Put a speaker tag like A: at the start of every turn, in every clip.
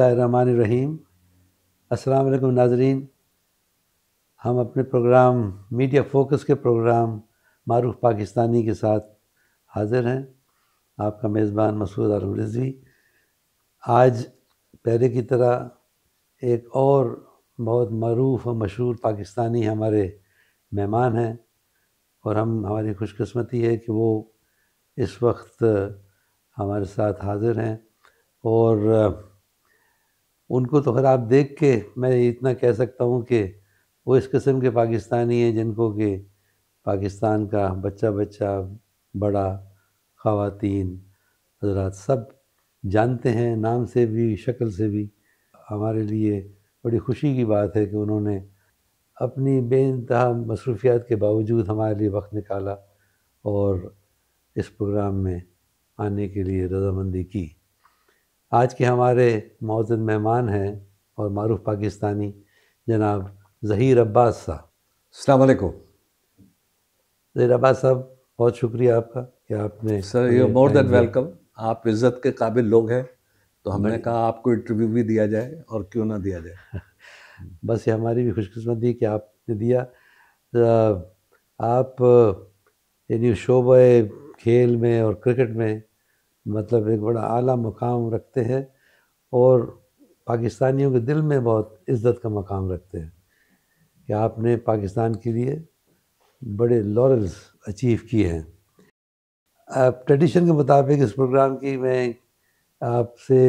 A: बसमीम अस्सलाम नाजरीन हम अपने प्रोग्राम मीडिया फोकस के प्रोग्राम मरूफ पाकिस्तानी के साथ हाज़िर हैं आपका मेज़बान मसूद आलम रिजवी आज पहले की तरह एक और बहुत मरूफ और मशहूर पाकिस्तानी हमारे मेहमान हैं और हम हमारी खुशकस्मती है कि वो इस वक्त हमारे साथ हाज़िर हैं और उनको तो खैर आप देख के मैं इतना कह सकता हूँ कि वो इस किस्म के पाकिस्तानी हैं जिनको कि पाकिस्तान का बच्चा बच्चा बड़ा ख़वातीन हजरात सब जानते हैं नाम से भी शक्ल से भी हमारे लिए बड़ी खुशी की बात है कि उन्होंने अपनी बे इंतहा मसरूफियात के बावजूद हमारे लिए वक्त निकाला और इस प्रोग्राम में आने के लिए रजामंदी की आज के हमारे मौजूद मेहमान हैं और मरूफ पाकिस्तानी जनाब ज़हीर अब्बास साहब अलैक्म ज़हीर अब्बास साहब बहुत शुक्रिया आपका कि आपने sir you more than welcome
B: आप इज़्ज़त के काबिल लोग हैं तो हमने कहा आपको इंटरव्यू भी दिया जाए और क्यों ना दिया
A: जाए बस ये हमारी भी खुशकस्मती कि आपने दिया आप यानी शोबे खेल में और क्रिकेट में मतलब एक बड़ा आला मकाम रखते हैं और पाकिस्तानियों के दिल में बहुत इज़्ज़त का मकाम रखते हैं कि आपने पाकिस्तान के लिए बड़े लॉरल्स अचीव किए हैं अब ट्रेडिशन के मुताबिक इस प्रोग्राम की मैं आपसे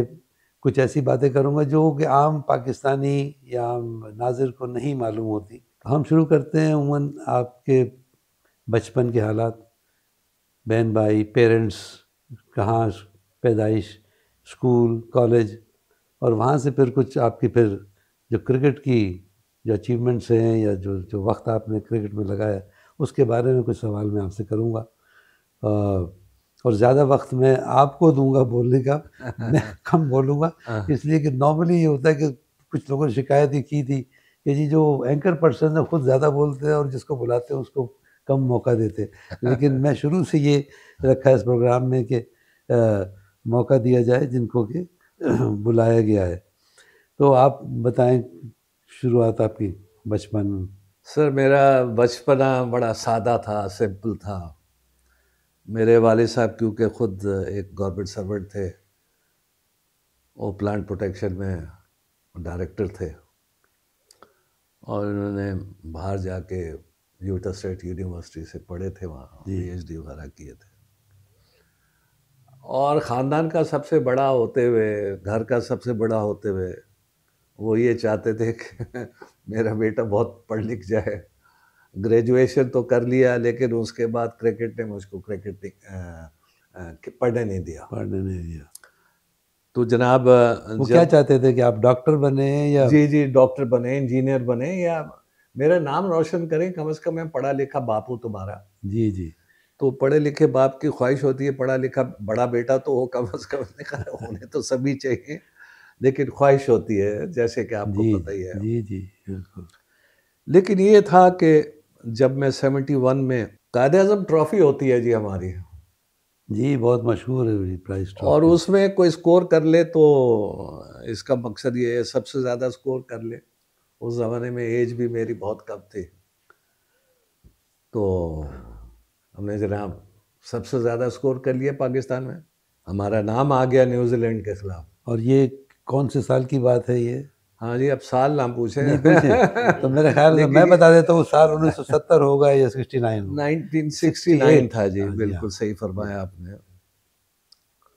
A: कुछ ऐसी बातें करूंगा जो कि आम पाकिस्तानी या आम नाजिर को नहीं मालूम होती हम शुरू करते हैं उमन आपके बचपन के हालात बहन भाई पेरेंट्स कहाँ पैदाइश स्कूल कॉलेज और वहाँ से फिर कुछ आपकी फिर जो क्रिकेट की जो अचीवमेंट्स हैं या जो जो वक्त आपने क्रिकेट में लगाया उसके बारे में कुछ सवाल मैं आपसे करूँगा और ज़्यादा वक्त मैं आपको दूंगा बोलने का मैं कम बोलूँगा हाँ। इसलिए कि नॉर्मली ये होता है कि कुछ लोगों ने शिकायत ही की थी कि जी जो एंकर पर्सन है ख़ुद ज़्यादा बोलते हैं और जिसको बुलाते हैं उसको कम मौका देते लेकिन मैं शुरू से ये रखा है इस प्रोग्राम में कि मौका दिया जाए जिनको कि बुलाया गया है तो आप बताएं शुरुआत आपकी बचपन
B: सर मेरा बचपना बड़ा सादा था सिंपल था मेरे वाले साहब क्योंकि ख़ुद एक गवर्नमेंट सर्वेंट थे वो प्लांट प्रोटेक्शन में डायरेक्टर थे और उन्होंने बाहर जाके यूटा स्टेट यूनिवर्सिटी से पढ़े थे वहाँ पी एच डी वगैरह किए थे और ख़ानदान का सबसे बड़ा होते हुए घर का सबसे बड़ा होते हुए वो ये चाहते थे कि मेरा बेटा बहुत पढ़ लिख जाए ग्रेजुएशन तो कर लिया लेकिन उसके बाद क्रिकेट ने मुझको क्रिकेट पढ़ने नहीं दिया
A: पढ़ने नहीं दिया तो जनाब वो क्या चाहते थे कि आप डॉक्टर
B: बने या जी जी डॉक्टर बने इंजीनियर बने या मेरा नाम रोशन करें कम से कम मैं पढ़ा लिखा बाप हूँ तुम्हारा जी जी तो पढ़े लिखे बाप की ख्वाहिश होती है पढ़ा लिखा बड़ा बेटा तो हो कम अज कम होने तो सभी चाहिए लेकिन ख्वाहिश होती है जैसे कि आपको पता ही है जी जी बिल्कुल लेकिन ये था कि जब मैं सेवेंटी वन में कायद अजम ट्रॉफी होती है जी हमारी जी बहुत मशहूर
A: है प्राइस
B: और उसमें कोई स्कोर कर ले तो इसका मकसद ये है सबसे ज़्यादा स्कोर कर ले उस ज़माने में एज भी मेरी बहुत कम थी
A: तो हमने जनाब
B: सबसे ज़्यादा स्कोर कर लिया पाकिस्तान में
A: हमारा नाम आ गया न्यूजीलैंड के ख़िलाफ़ और ये कौन से साल की बात है ये
B: हाँ जी अब साल नाम पूछे तो मेरे ख्याल में मैं बता देता
A: हूँ साल सत्तर होगा या सिक्सटी
B: नाइन
A: था जी हाँ बिल्कुल हाँ। सही फरमाया आपने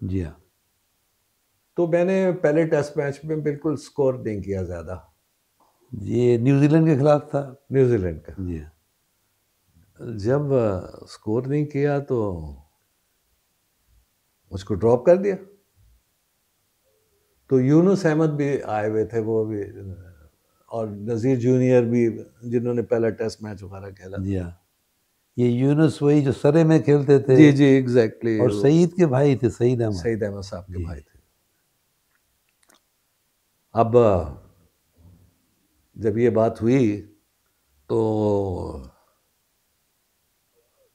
A: जी हाँ
B: तो मैंने पहले टेस्ट मैच में बिल्कुल स्कोर नहीं किया ज़्यादा
A: ये न्यूजीलैंड के खिलाफ था न्यूजीलैंड का जी
B: हाँ। जब स्कोर नहीं किया तो उसको ड्रॉप कर दिया तो यूनुस अहमद भी आए हुए थे वो भी और नज़ीर जूनियर भी जिन्होंने पहला टेस्ट मैच वगैरह खेला
A: जी हाँ। ये यूनुस वही जो सरे में खेलते थे जी जी एग्जैक्टली और सईद के भाई थे सईद अहमद सईद
B: अहमद साहब के भाई थे अब जब ये बात हुई तो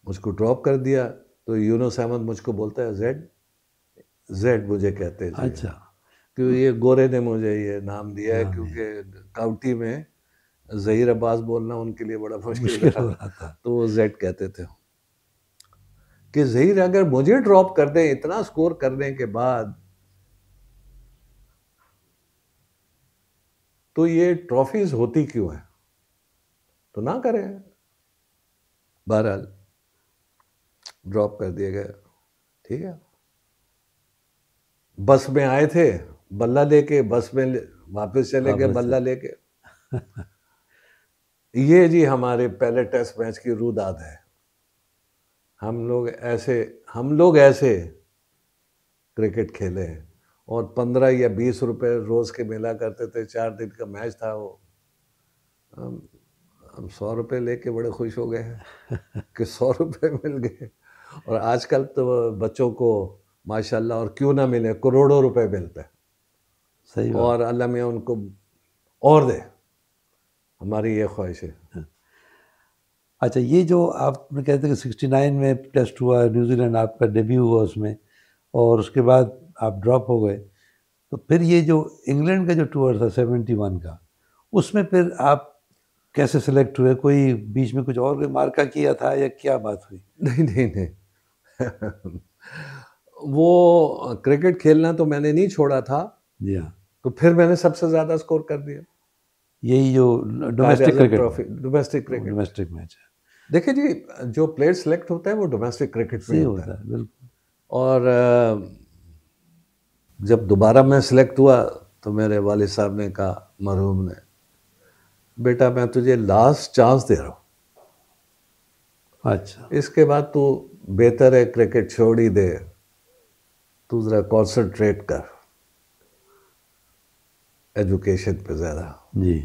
B: मुझको ड्रॉप कर दिया तो यूनुस अहमद मुझको बोलता है जेड जेड मुझे कहते हैं अच्छा क्यों ये गोरे ने मुझे ये नाम दिया है क्योंकि काउटी में जहीर अब्बास बोलना उनके लिए बड़ा मुश्किल हो रहा था तो वो जेड कहते थे कि जहीर अगर मुझे ड्रॉप कर दें इतना स्कोर करने के बाद तो ये ट्रॉफीज होती क्यों है तो ना करें बहरहाल ड्रॉप कर दिया गया ठीक है बस में आए थे बल्ला लेके बस में ले, वापस चले गए बल्ला लेके ये जी हमारे पहले टेस्ट मैच की रूदाद है हम लोग ऐसे हम लोग ऐसे क्रिकेट खेले हैं और पंद्रह या बीस रुपए रोज़ के मेला करते थे चार दिन का मैच था वो हम हम सौ रुपये लेके बड़े खुश हो गए कि सौ रुपये मिल गए और आजकल तो बच्चों को माशाल्लाह और क्यों ना मिले करोड़ों रुपए मिलते सही और अल्लाह में उनको
A: और दे हमारी ये ख्वाहिश है हाँ। अच्छा ये जो आप कहते हैं कि नाइन में टेस्ट हुआ न्यूजीलैंड आपका डेब्यू हुआ उसमें और उसके बाद आप ड्रॉप हो गए तो फिर ये जो इंग्लैंड का जो टूर था सेवेंटी वन का उसमें फिर आप कैसे सिलेक्ट हुए कोई बीच में कुछ और कोई मार्का किया था या क्या बात हुई नहीं नहीं नहीं
B: वो क्रिकेट खेलना तो मैंने नहीं छोड़ा था जी हाँ तो फिर मैंने सबसे ज़्यादा स्कोर कर दिया
A: यही जो domestic cricket domestic cricket domestic match है
B: देखिए जी जो प्लेयर सेलेक्ट होता है वो डोमेस्टिक क्रिकेट में होता है बिल्कुल और जब दोबारा मैं सिलेक्ट हुआ तो मेरे वाले साहब ने कहा मरहूम ने बेटा मैं तुझे लास्ट चांस दे रहा हूँ अच्छा इसके बाद तू बेहतर है क्रिकेट छोड़ ही दे तू ज़रा कॉन्सनट्रेट कर एजुकेशन पे ज़्यादा जी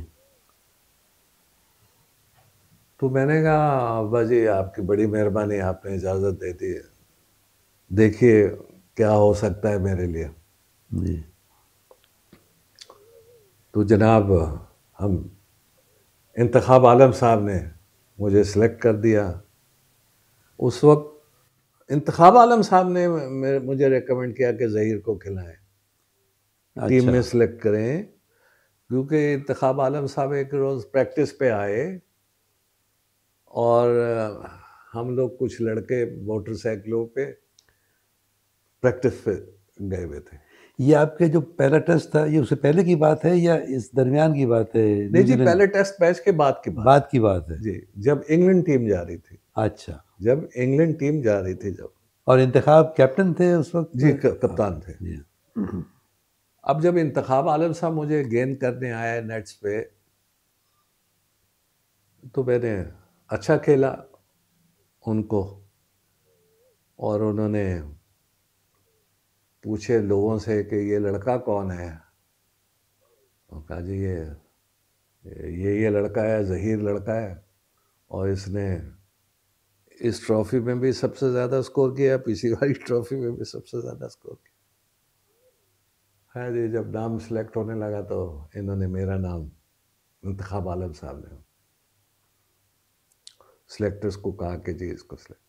B: तो मैंने कहा अब्बा जी आपकी बड़ी मेहरबानी आपने इजाज़त दे दी देखिए क्या हो सकता है मेरे लिए जी तो जनाब हम इंतखब आलम साहब ने मुझे सिलेक्ट कर दिया उस वक्त इंतखब आलम साहब ने मुझे रेकमेंड किया कि ज़हीर को खिलाएं अच्छा। टीम में सिलेक्ट करें क्योंकि इंतखब आलम साहब एक रोज़ प्रैक्टिस पे आए और हम लोग कुछ लड़के मोटरसाइकिलों पे प्रैक्टिस पे गए हुए
A: थे ये आपके जो पहला टेस्ट था ये उससे पहले की बात है या इस दरमियान की बात है नहीं जी पहले
B: टेस्ट मैच के बाद की बात बाद की बात है जी जब इंग्लैंड टीम जा रही थी अच्छा जब इंग्लैंड टीम जा रही थी जब
A: और इंतखाब कैप्टन थे उस वक्त
B: जी कप्तान थे जी अब जब इंतखाब आलम साहब मुझे गेंद करने आया नेट्स पे तो मैंने अच्छा खेला उनको और उन्होंने पूछे लोगों से कि ये लड़का कौन है तो कहा जी ये ये ये लड़का है जहीर लड़का है और इसने इस ट्रॉफी में भी सबसे ज़्यादा स्कोर किया पीसी वाली ट्रॉफी में भी सबसे ज़्यादा स्कोर किया है जी जब नाम सिलेक्ट होने लगा तो इन्होंने मेरा नाम इंतखब आलम साहब ने सिलेक्टर्स को कहा कि जी इसको सिलेक्ट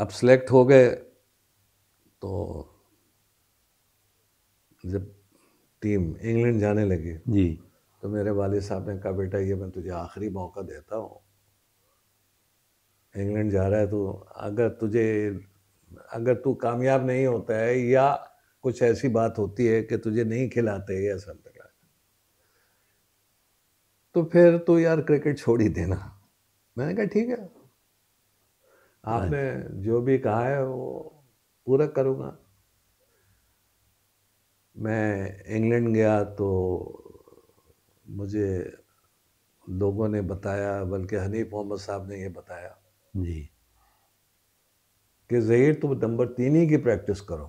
B: अब सिलेक्ट हो गए तो जब टीम इंग्लैंड जाने लगी जी तो मेरे वाले साहब ने कहा बेटा ये मैं तुझे आखिरी मौका देता हूँ इंग्लैंड जा रहा है तो अगर तुझे अगर तू कामयाब नहीं होता है या कुछ ऐसी बात होती है कि तुझे नहीं खिलाते या समथिंग तो फिर तो यार क्रिकेट छोड़ ही देना मैंने कहा ठीक है आपने हाँ। जो भी कहा है वो पूरा करूँगा मैं इंग्लैंड गया तो मुझे लोगों ने बताया बल्कि हनीफ मोहम्मद साहब ने ये बताया जी कि जहीर तुम नंबर तीन ही की प्रैक्टिस करो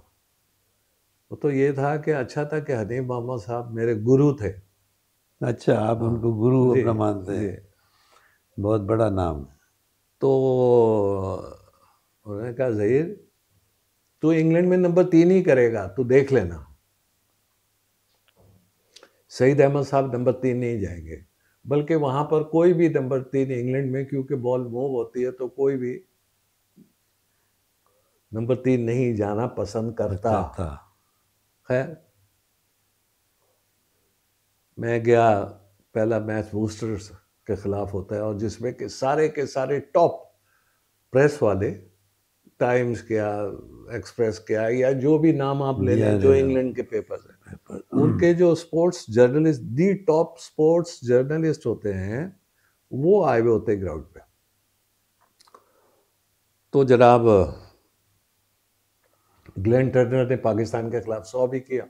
B: वो तो ये था कि अच्छा था कि हनीफ मोहम्मद साहब मेरे गुरु थे
A: अच्छा आप हाँ। उनको गुरु अपना मानते हैं बहुत बड़ा नाम
B: तो उन्होंने कहा जहीर तू इंग्लैंड में नंबर तीन ही करेगा तू देख लेना सईद अहमद साहब नंबर तीन नहीं जाएंगे बल्कि वहाँ पर कोई भी नंबर तीन इंग्लैंड में क्योंकि बॉल मूव होती है तो कोई भी नंबर तीन नहीं जाना पसंद करता था खैर मैं गया पहला मैच बूस्टर्स के खिलाफ होता है और जिसमें के सारे के सारे टॉप प्रेस वाले टाइम्स क्या एक्सप्रेस क्या या जो भी नाम आप ले लें जो इंग्लैंड के पेपर्स हैं पेपर। उनके हम्म। जो sports journalist the top sports journalist होते हैं वो आए हुए होते हैं ग्राउंड पे तो जनाब ग्लेन टर्नर ने पाकिस्तान के खिलाफ सौ भी किया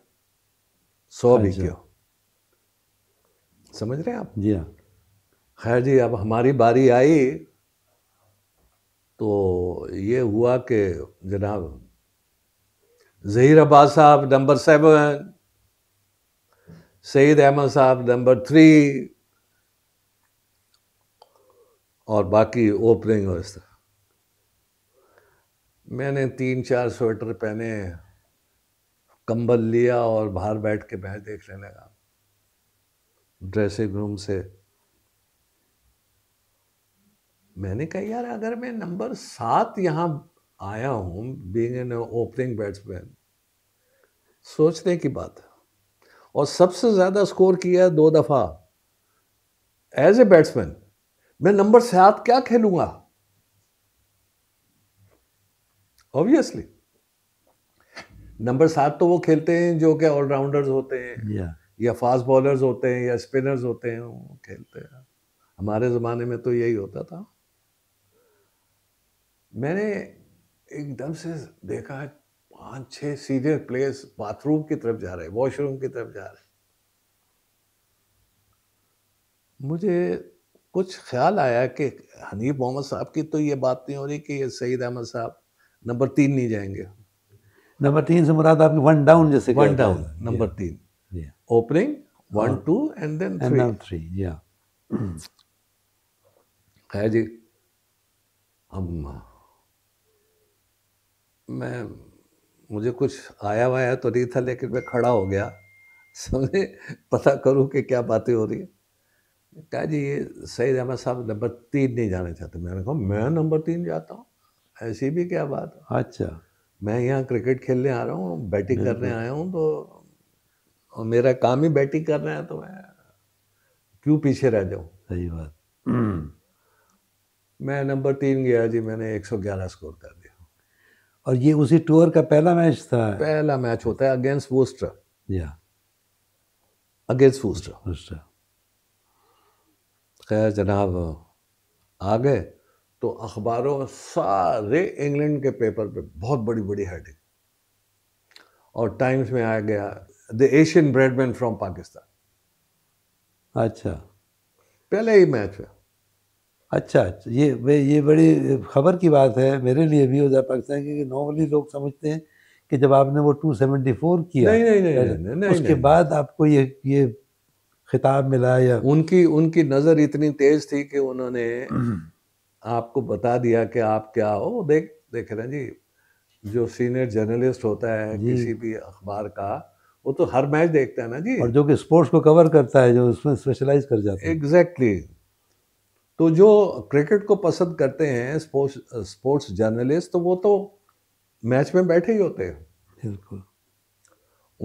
B: सौ हाँ भी किया समझ रहे हैं आप जी हाँ खैर जी अब हमारी बारी आई तो ये हुआ कि जनाब जहीर अब्बास साहब नंबर सेवन सईद अहमद साहब नंबर थ्री और बाकी ओपनिंग और इस तरह मैंने तीन चार स्वेटर पहने कंबल लिया और बाहर बैठ के मैच देखने लगा ड्रेसिंग रूम से मैंने कहा यार अगर मैं नंबर सात यहाँ आया हूँ बींग एन ओपनिंग बैट्समैन सोचने की बात और सबसे ज़्यादा स्कोर किया दो दफ़ा एज ए बैट्समैन मैं नंबर सात क्या खेलूंगा ऑब्वियसली नंबर सात तो वो खेलते हैं जो कि ऑलराउंडर्स होते हैं yeah. या फास्ट बॉलर्स होते हैं या स्पिनर्स होते हैं वो खेलते हैं हमारे ज़माने में तो यही होता था मैंने एकदम से देखा पांच छह सीधे प्लेयर्स बाथरूम की तरफ जा रहे वॉशरूम की तरफ जा रहे मुझे कुछ ख्याल आया कि हनीफ मोहम्मद साहब की तो ये बात नहीं हो रही कि ये सईद अहमद साहब
A: नंबर तीन नहीं जाएंगे नंबर तीन से मुराद आपकी वन डाउन जैसे वन डाउन नंबर
B: तीन opening one two and then three three या खैर जी हम मैं मुझे कुछ आया वाया तो नहीं था लेकिन मैं खड़ा हो गया समझे पता करूं कि क्या बातें हो रही है कहा जी ये सईद अहमद साहब नंबर तीन नहीं जाना चाहते मैंने कहा मैं नंबर तीन जाता हूँ ऐसी भी क्या बात अच्छा मैं यहाँ क्रिकेट खेलने आ रहा हूँ बैटिंग करने आया हूँ तो और मेरा काम ही बैटिंग करना है तो मैं क्यों पीछे रह जाऊँ सही बात मैं नंबर तीन गया जी मैंने 111 स्कोर कर
A: और ये उसी टूर का पहला मैच था पहला मैच होता है अगेंस्ट वोस्टर या
B: अगेंस्ट वोस्टर वोस्टर खैर जनाब आ गए तो अखबारों सारे इंग्लैंड के पेपर पे बहुत बड़ी बड़ी हेडिंग और टाइम्स में आ गया the Asian
A: Bradman from Pakistan अच्छा पहले ही मैच है अच्छा, अच्छा ये ये बड़ी खबर की बात है मेरे लिए भी और पाकिस्तान के नॉर्मली लोग समझते हैं कि जब आपने वो 274 किया नहीं नहीं नहीं, नहीं, नहीं, नहीं उसके नहीं, बाद आपको ये ये खिताब मिला या उनकी उनकी नज़र इतनी तेज
B: थी कि उन्होंने हम्म। आपको बता दिया कि आप क्या हो देख देख रहे हैं जी
A: जो सीनियर जर्नलिस्ट होता है किसी
B: भी अखबार का वो तो हर मैच देखता है ना जी और
A: जो कि स्पोर्ट्स को कवर करता है जो उसमें स्पेशलाइज कर जाता है एग्जैक्टली exactly.
B: तो जो क्रिकेट को पसंद करते हैं स्पोर्ट्स स्पोर्ट्स जर्नलिस्ट तो वो तो मैच में बैठे ही होते हैं बिल्कुल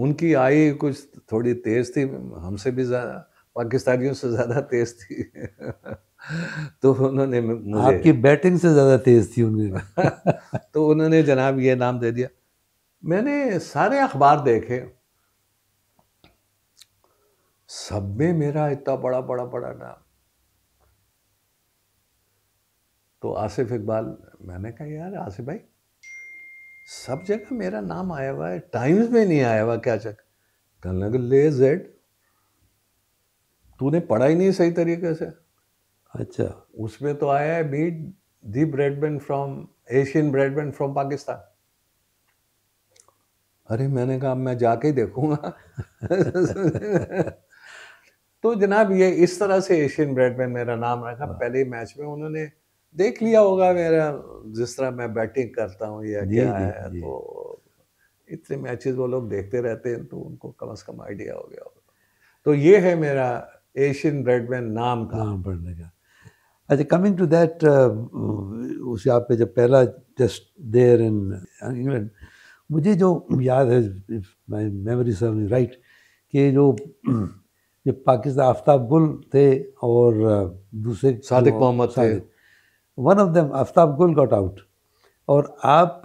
B: उनकी आई कुछ थोड़ी तेज थी हमसे भी ज़्यादा पाकिस्तानियों से ज़्यादा तेज थी तो उन्होंने मुझे आपकी
A: बैटिंग से ज़्यादा तेज थी उनकी
B: तो उन्होंने जनाब ये नाम दे दिया मैंने सारे अखबार देखे सब में मेरा इतना बड़ा बड़ा बड़ा नाम तो आसिफ इकबाल मैंने कहा यार आसिफ भाई सब जगह मेरा नाम आया हुआ है टाइम्स में नहीं आया हुआ क्या चक कहने लगे ले जेड तूने पढ़ा ही नहीं सही तरीके से अच्छा उसमें तो आया है beat the Bradman from Asian Bradman from Pakistan अरे मैंने कहा मैं जाके ही देखूंगा तो जनाब ये इस तरह से एशियन ब्रेडमैन मेरा नाम रखा हाँ। पहले मैच में उन्होंने देख लिया होगा मेरा जिस तरह मैं बैटिंग करता हूँ या क्या है तो इतने मैचेस वो लोग देखते रहते हैं तो उनको कम से कम आइडिया हो गया होगा तो ये है मेरा एशियन ब्रेडमैन नाम का पढ़ने का
A: अच्छा कमिंग टू दैट उस यहाँ पे जब पहला टेस्ट देयर इन इंग्लैंड मुझे जो याद है माई मेमोरी सर राइट कि जो जो पाकिस्तान आफ्ताब गुल थे और uh, दूसरे Sadiq Mohammad Sadiq one of them Aftab Gul got out और आप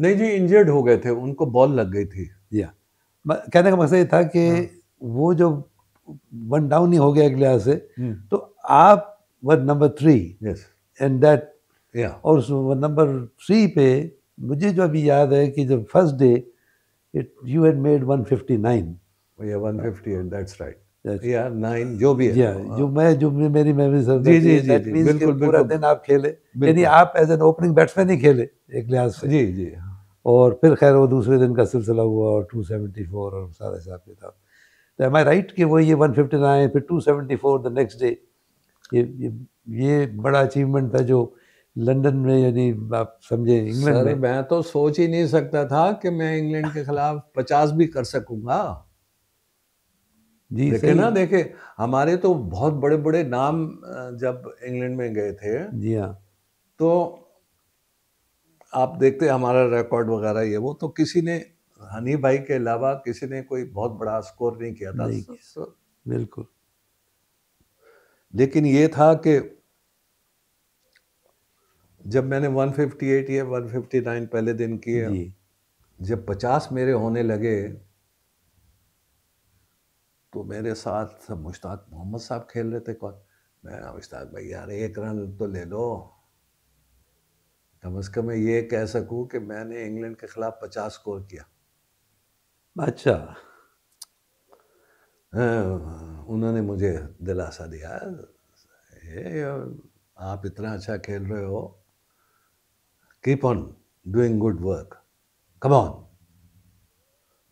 A: नहीं जी इंजर्ड हो गए थे उनको बॉल लग गई थी या कहने का मकसद ये था कि हाँ। वो जो वन डाउन ही हो गया एक लिहाज से हम्म। तो आप one number three yes and that या और वन नंबर थ्री पे मुझे जो अभी याद है कि जब first day it you had made nine या फिफ्टी एंड दैट्स राइट या नाइन जो भी है या, हाँ। जो मैं जो मेरी मेमोरी जी जी जी, बिल्कुल पूरा दिन आप खेले यानी आप एज एन ओपनिंग बैट्समैन ही खेले एक लिहाज से जी जी हाँ। और फिर खैर वो दूसरे दिन का सिलसिला हुआ और और सारा हिसाब किताब तो एम आई राइट कि वो ये फिर द नेक्स्ट डे ये ये ये बड़ा अचीवमेंट था जो लंदन में यानी आप समझे इंग्लैंड में मैं तो
B: सोच ही नहीं सकता था
A: कि मैं इंग्लैंड के खिलाफ पचास भी कर सकूंगा जी देखे ना देखे
B: हमारे तो बहुत बड़े बड़े नाम जब इंग्लैंड में गए थे जी हाँ तो आप देखते हमारा रिकॉर्ड वगैरह ये वो तो किसी ने हनी भाई के अलावा किसी ने कोई बहुत बड़ा स्कोर नहीं किया था बिल्कुल लेकिन ये था कि जब मैंने 158 या 159 पहले दिन किए जब 50 मेरे होने लगे तो मेरे साथ मुश्ताक मोहम्मद साहब खेल रहे थे कौन मैं मुश्ताक भाई यार एक रन तो ले लो कम अज़ कम मैं ये कह सकूं कि मैंने इंग्लैंड के ख़िलाफ़ पचास स्कोर किया अच्छा हाँ, उन्होंने मुझे दिलासा दिया आप इतना अच्छा खेल रहे हो keep on doing good work come on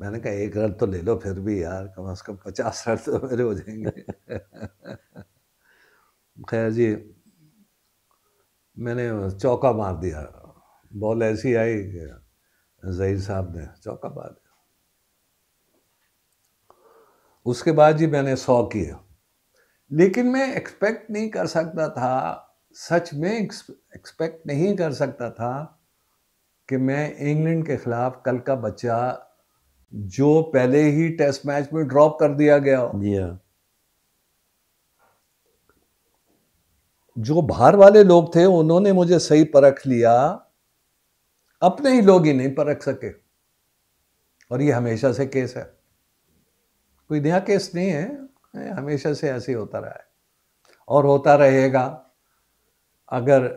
B: मैंने कहा एक रन तो ले लो फिर भी यार कम से कम पचास रन तो मेरे हो जाएंगे खैर जी मैंने चौका मार दिया बॉल ऐसी आई कि जहीर साहब ने चौका मार दिया उसके बाद जी मैंने सौ किए लेकिन मैं एक्सपेक्ट नहीं कर सकता था सच में एक्सपेक्ट नहीं कर सकता था कि मैं इंग्लैंड के ख़िलाफ़ कल का बच्चा जो पहले ही टेस्ट मैच में ड्रॉप कर दिया गया yeah. जो बाहर वाले लोग थे उन्होंने मुझे सही परख लिया अपने ही लोग ही नहीं परख सके और ये हमेशा से केस है कोई नया केस नहीं है हमेशा से ऐसे होता रहा है और होता रहेगा अगर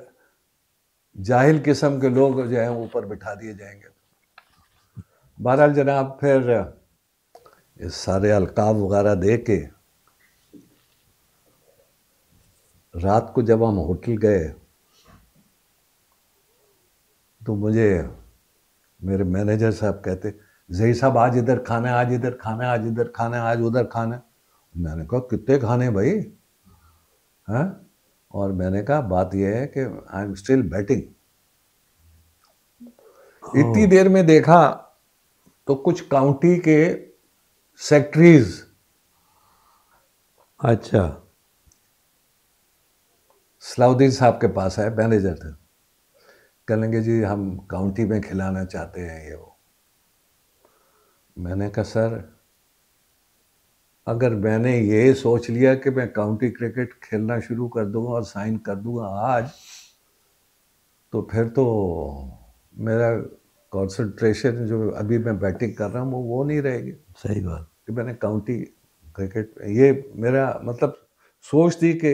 B: जाहिल किस्म के लोग जो है ऊपर बिठा दिए जाएंगे बहरहाल जनाब फिर ये सारे अलकाब वगैरह दे के रात को जब हम होटल गए तो मुझे मेरे मैनेजर साहब कहते जही साहब आज इधर खाना है आज इधर खाना है आज इधर खाना है आज उधर खाना है मैंने कहा कितने खाने भाई हैं हाँ? और मैंने कहा बात यह है कि आई एम स्टिल बैटिंग इतनी देर में देखा तो कुछ काउंटी के सेक्रेटरीज अच्छा सलाउद्दीन साहब के पास आए मैनेजर थे कहेंगे जी हम काउंटी में खिलाना चाहते हैं ये वो मैंने कहा सर अगर मैंने ये सोच लिया कि मैं काउंटी क्रिकेट खेलना शुरू कर दूंगा और साइन कर दूंगा आज तो फिर तो मेरा कंसंट्रेशन जो अभी मैं बैटिंग कर रहा हूँ वो वो नहीं रहेगी सही बात कि मैंने काउंटी क्रिकेट ये मेरा मतलब सोच थी कि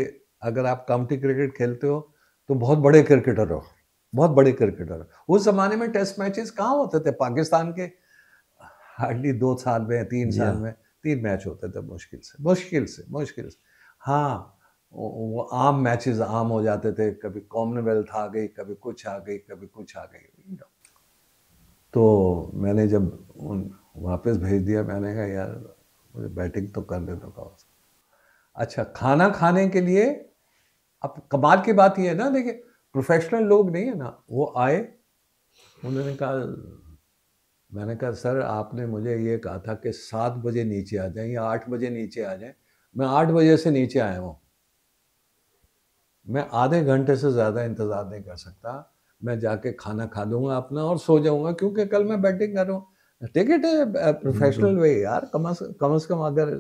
B: अगर आप काउंटी क्रिकेट खेलते हो तो बहुत बड़े क्रिकेटर हो बहुत बड़े क्रिकेटर हो उस ज़माने में टेस्ट मैचेस कहाँ होते थे पाकिस्तान के हार्डली दो साल में तीन साल हाँ। में तीन मैच होते थे मुश्किल से मुश्किल से मुश्किल से हाँ वो आम मैचेस आम हो जाते थे कभी कॉमनवेल्थ आ गई कभी कुछ आ गई कभी कुछ आ गई तो मैंने जब उन वापस भेज दिया मैंने कहा यार मुझे बैटिंग तो करने दो तो कम अच्छा खाना खाने के लिए अब कमाल की बात यह है ना देखिए प्रोफेशनल लोग नहीं है ना वो आए उन्होंने कहा मैंने कहा सर आपने मुझे ये कहा था कि सात बजे नीचे आ जाएं या आठ बजे नीचे आ जाएं मैं आठ बजे से नीचे आया हूँ मैं आधे घंटे से ज़्यादा इंतज़ार नहीं कर सकता मैं जाके खाना खा दूंगा अपना और सो जाऊंगा क्योंकि कल मैं बैटिंग कर रहा हूँ टेक इट प्रोफेशनल वे यार कम अज कम अज कम अगर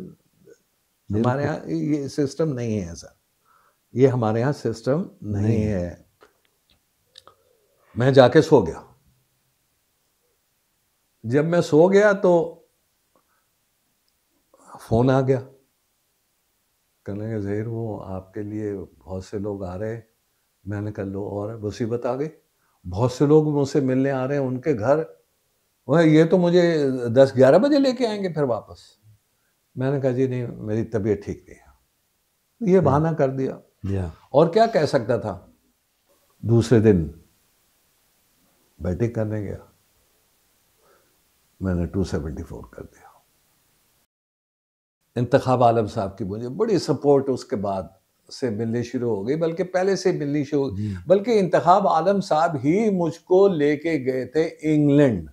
B: हमारे यहाँ ये सिस्टम नहीं है सर ये हमारे यहाँ सिस्टम नहीं, है मैं जाके सो गया जब मैं सो गया तो फोन आ गया कहने के जहर वो आपके लिए बहुत से लोग आ रहे मैंने कहा लो और मुसीबत आ गई बहुत से लोग मुझसे मिलने आ रहे हैं उनके घर वह ये तो मुझे दस ग्यारह बजे लेके आएंगे फिर वापस मैंने कहा जी नहीं मेरी तबीयत ठीक नहीं है तो ये बहाना कर
A: दिया
B: और क्या कह सकता था दूसरे दिन बैटिंग करने गया मैंने टू सेवेंटी फोर कर दिया इंतखाब आलम साहब की मुझे बड़ी सपोर्ट उसके बाद से मिलनी शुरू हो गई बल्कि पहले से मिलनी शुरू बल्कि इंतखब आलम साहब ही मुझको लेके गए थे इंग्लैंड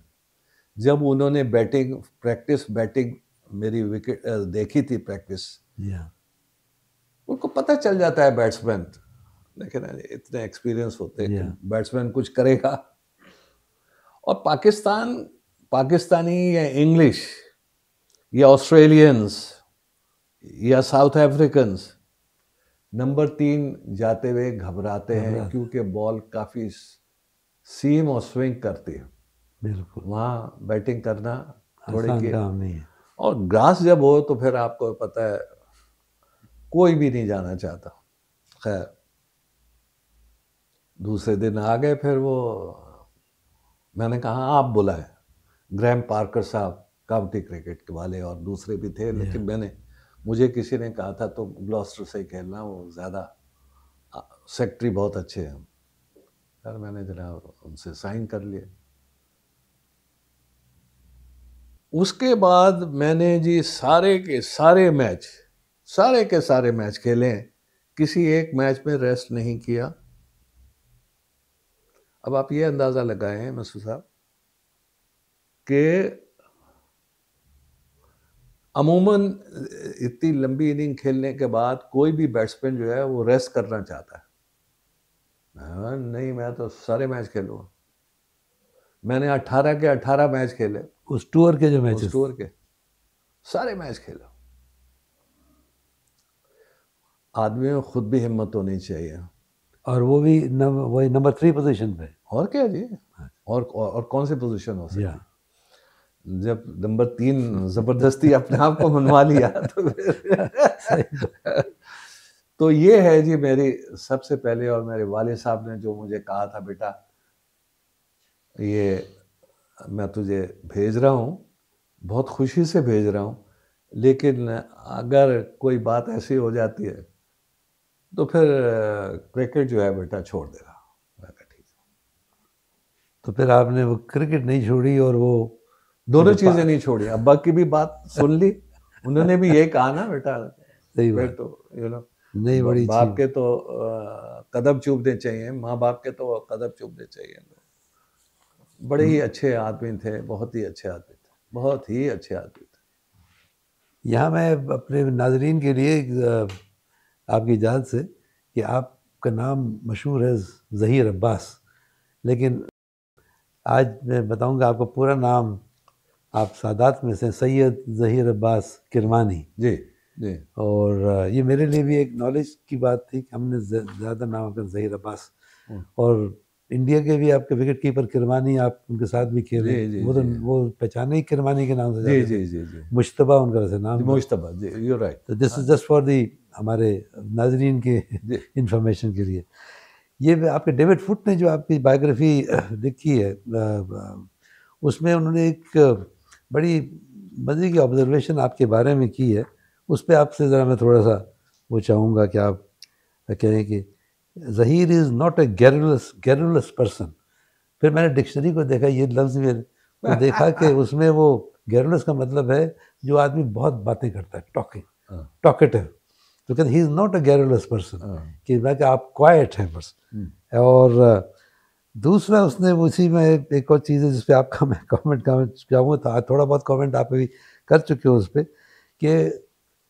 B: जब उन्होंने बैटिंग प्रैक्टिस बैटिंग मेरी विकेट देखी थी प्रैक्टिस हाँ। उनको पता चल जाता है बैट्समैन लेकिन इतने एक्सपीरियंस होते हैं हाँ। बैट्समैन कुछ करेगा और पाकिस्तान पाकिस्तानी या इंग्लिश या ऑस्ट्रेलियंस या साउथ अफ्रीकन्स नंबर तीन जाते हुए घबराते हैं क्योंकि बॉल काफ़ी सीम और स्विंग करती है बिल्कुल वहाँ बैटिंग करना थोड़े काम नहीं है और ग्रास जब हो तो फिर आपको पता है कोई भी नहीं जाना चाहता खैर दूसरे दिन आ गए फिर वो मैंने कहा हाँ, आप बुलाए ग्रैम पार्कर साहब काउंटी क्रिकेट के वाले और दूसरे भी थे लेकिन मैंने मुझे किसी ने कहा था तो ग्लॉस्टर से खेलना वो ज़्यादा सेक्रेटरी बहुत अच्छे हैं सर मैंने जरा उनसे साइन कर लिए उसके बाद मैंने जी सारे के सारे मैच सारे के सारे मैच खेले किसी एक मैच में रेस्ट नहीं किया अब आप ये अंदाज़ा लगाएं मसू साहब कि अमूमन इतनी लंबी इनिंग खेलने के बाद कोई भी बैट्समैन जो है वो रेस्ट करना चाहता है हाँ, नहीं मैं तो सारे मैच खेलूँ मैंने 18 के 18 मैच खेले
A: उस टूर के जो मैच टूर
B: के सारे मैच खेले आदमी में खुद भी हिम्मत होनी चाहिए
A: और वो भी नम, वही नंबर थ्री पोजीशन पे और क्या जी
B: हाँ। और और, और कौन सी पोजीशन हो सकती है जब नंबर तीन जबरदस्ती अपने आप को मनवा लिया तो तो ये है जी मेरी सबसे पहले और मेरे वाले साहब ने जो मुझे कहा था बेटा ये मैं तुझे भेज रहा हूँ बहुत खुशी से भेज रहा हूँ लेकिन अगर कोई बात ऐसी हो जाती है तो फिर क्रिकेट जो है बेटा छोड़ दे रहा ठीक
A: तो फिर आपने वो क्रिकेट नहीं छोड़ी और वो दोनों चीजें नहीं छोड़ी अब्बा की भी बात सुन ली उन्होंने
B: भी ये कहा ना बेटा सही बात
A: तो यू नो नहीं बड़ी बाप
B: के तो कदम चूमने चाहिए माँ बाप के तो कदम चूमने चाहिए बड़े ही हम्म। अच्छे आदमी थे बहुत ही अच्छे आदमी थे बहुत ही अच्छे आदमी
A: थे यहाँ मैं अपने नाजरीन के लिए आपकी इजाज़त से कि आपका नाम मशहूर है ज़हीर अब्बास लेकिन आज मैं बताऊंगा आपका पूरा नाम आप सादात में से सैयद ज़हीर अब्बास किरमानी जी जी और ये मेरे लिए भी एक नॉलेज की बात थी कि हमने ज़्यादा नाम ज़हीर अब्बास हाँ। और इंडिया के भी आपके विकेट कीपर किरमानी आप उनके साथ भी खेले वो तो वो पहचाने ही किरमानी के नाम से जी जी जी जी मुशतबा उनका वैसे नाम मुशतबा जी यू राइट तो this is just for the हमारे नाजरीन के इंफॉर्मेशन के लिए ये आपके डेविड फुट ने जो आपकी बायोग्राफी लिखी है उसमें उन्होंने एक बड़ी मज़े की ऑब्जर्वेशन आपके बारे में की है उस पर आपसे ज़रा मैं थोड़ा सा वो चाहूँगा कि आप कहें कि Zaheer is not a garrulous garrulous person फिर मैंने डिक्शनरी को देखा ये लफ्ज़ में तो देखा कि उसमें वो गैरुलस का मतलब है जो आदमी बहुत बातें करता है टॉकिंग टॉकेटिव हाँ। तो कहते ही is not a garrulous person कि आप क्वाइट हैं बस हम्म। और दूसरा उसने उसी में एक और चीज़ है जिस पर आपका मैं कमेंट कमेंट चाहूँगा थोड़ा बहुत कमेंट आप भी कर चुके हो उस पर कि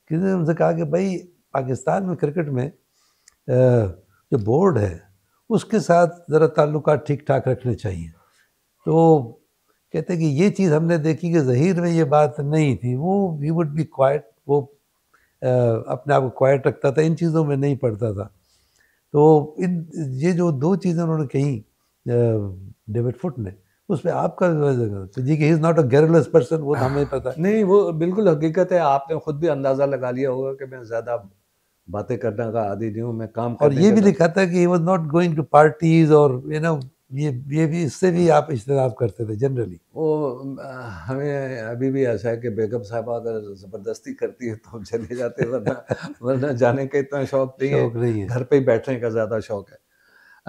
A: किसी ने उनसे कहा कि भाई पाकिस्तान में क्रिकेट में जो बोर्ड है उसके साथ ज़रा ताल्लुक ठीक ठाक रखने चाहिए तो कहते हैं कि ये चीज़ हमने देखी कि जहीर में ये बात नहीं थी वो वी वुड बी क्वाइट वो आ, अपने आप को क्वाइट रखता था इन चीज़ों में नहीं पड़ता था तो इन ये जो दो चीज़ें उन्होंने कही डेविड फुट ने उस पर आपका जी is not a garrulous person वो तो हमें पता है नहीं वो बिल्कुल हकीकत है आपने खुद भी
B: अंदाज़ा लगा लिया होगा कि मैं ज़्यादा बातें करने का आदि नहीं हूँ मैं काम
A: और ये भी लिखा था कि was not going to parties और यू नो ये ये भी इससे भी आप इजतनाब करते थे जनरली
B: वो हमें अभी भी ऐसा है कि बेगम साहब अगर ज़बरदस्ती करती है तो हम चले जाते हैं वरना वरना जाने का इतना शौक नहीं है, नहीं है। घर पे ही बैठने का ज़्यादा शौक है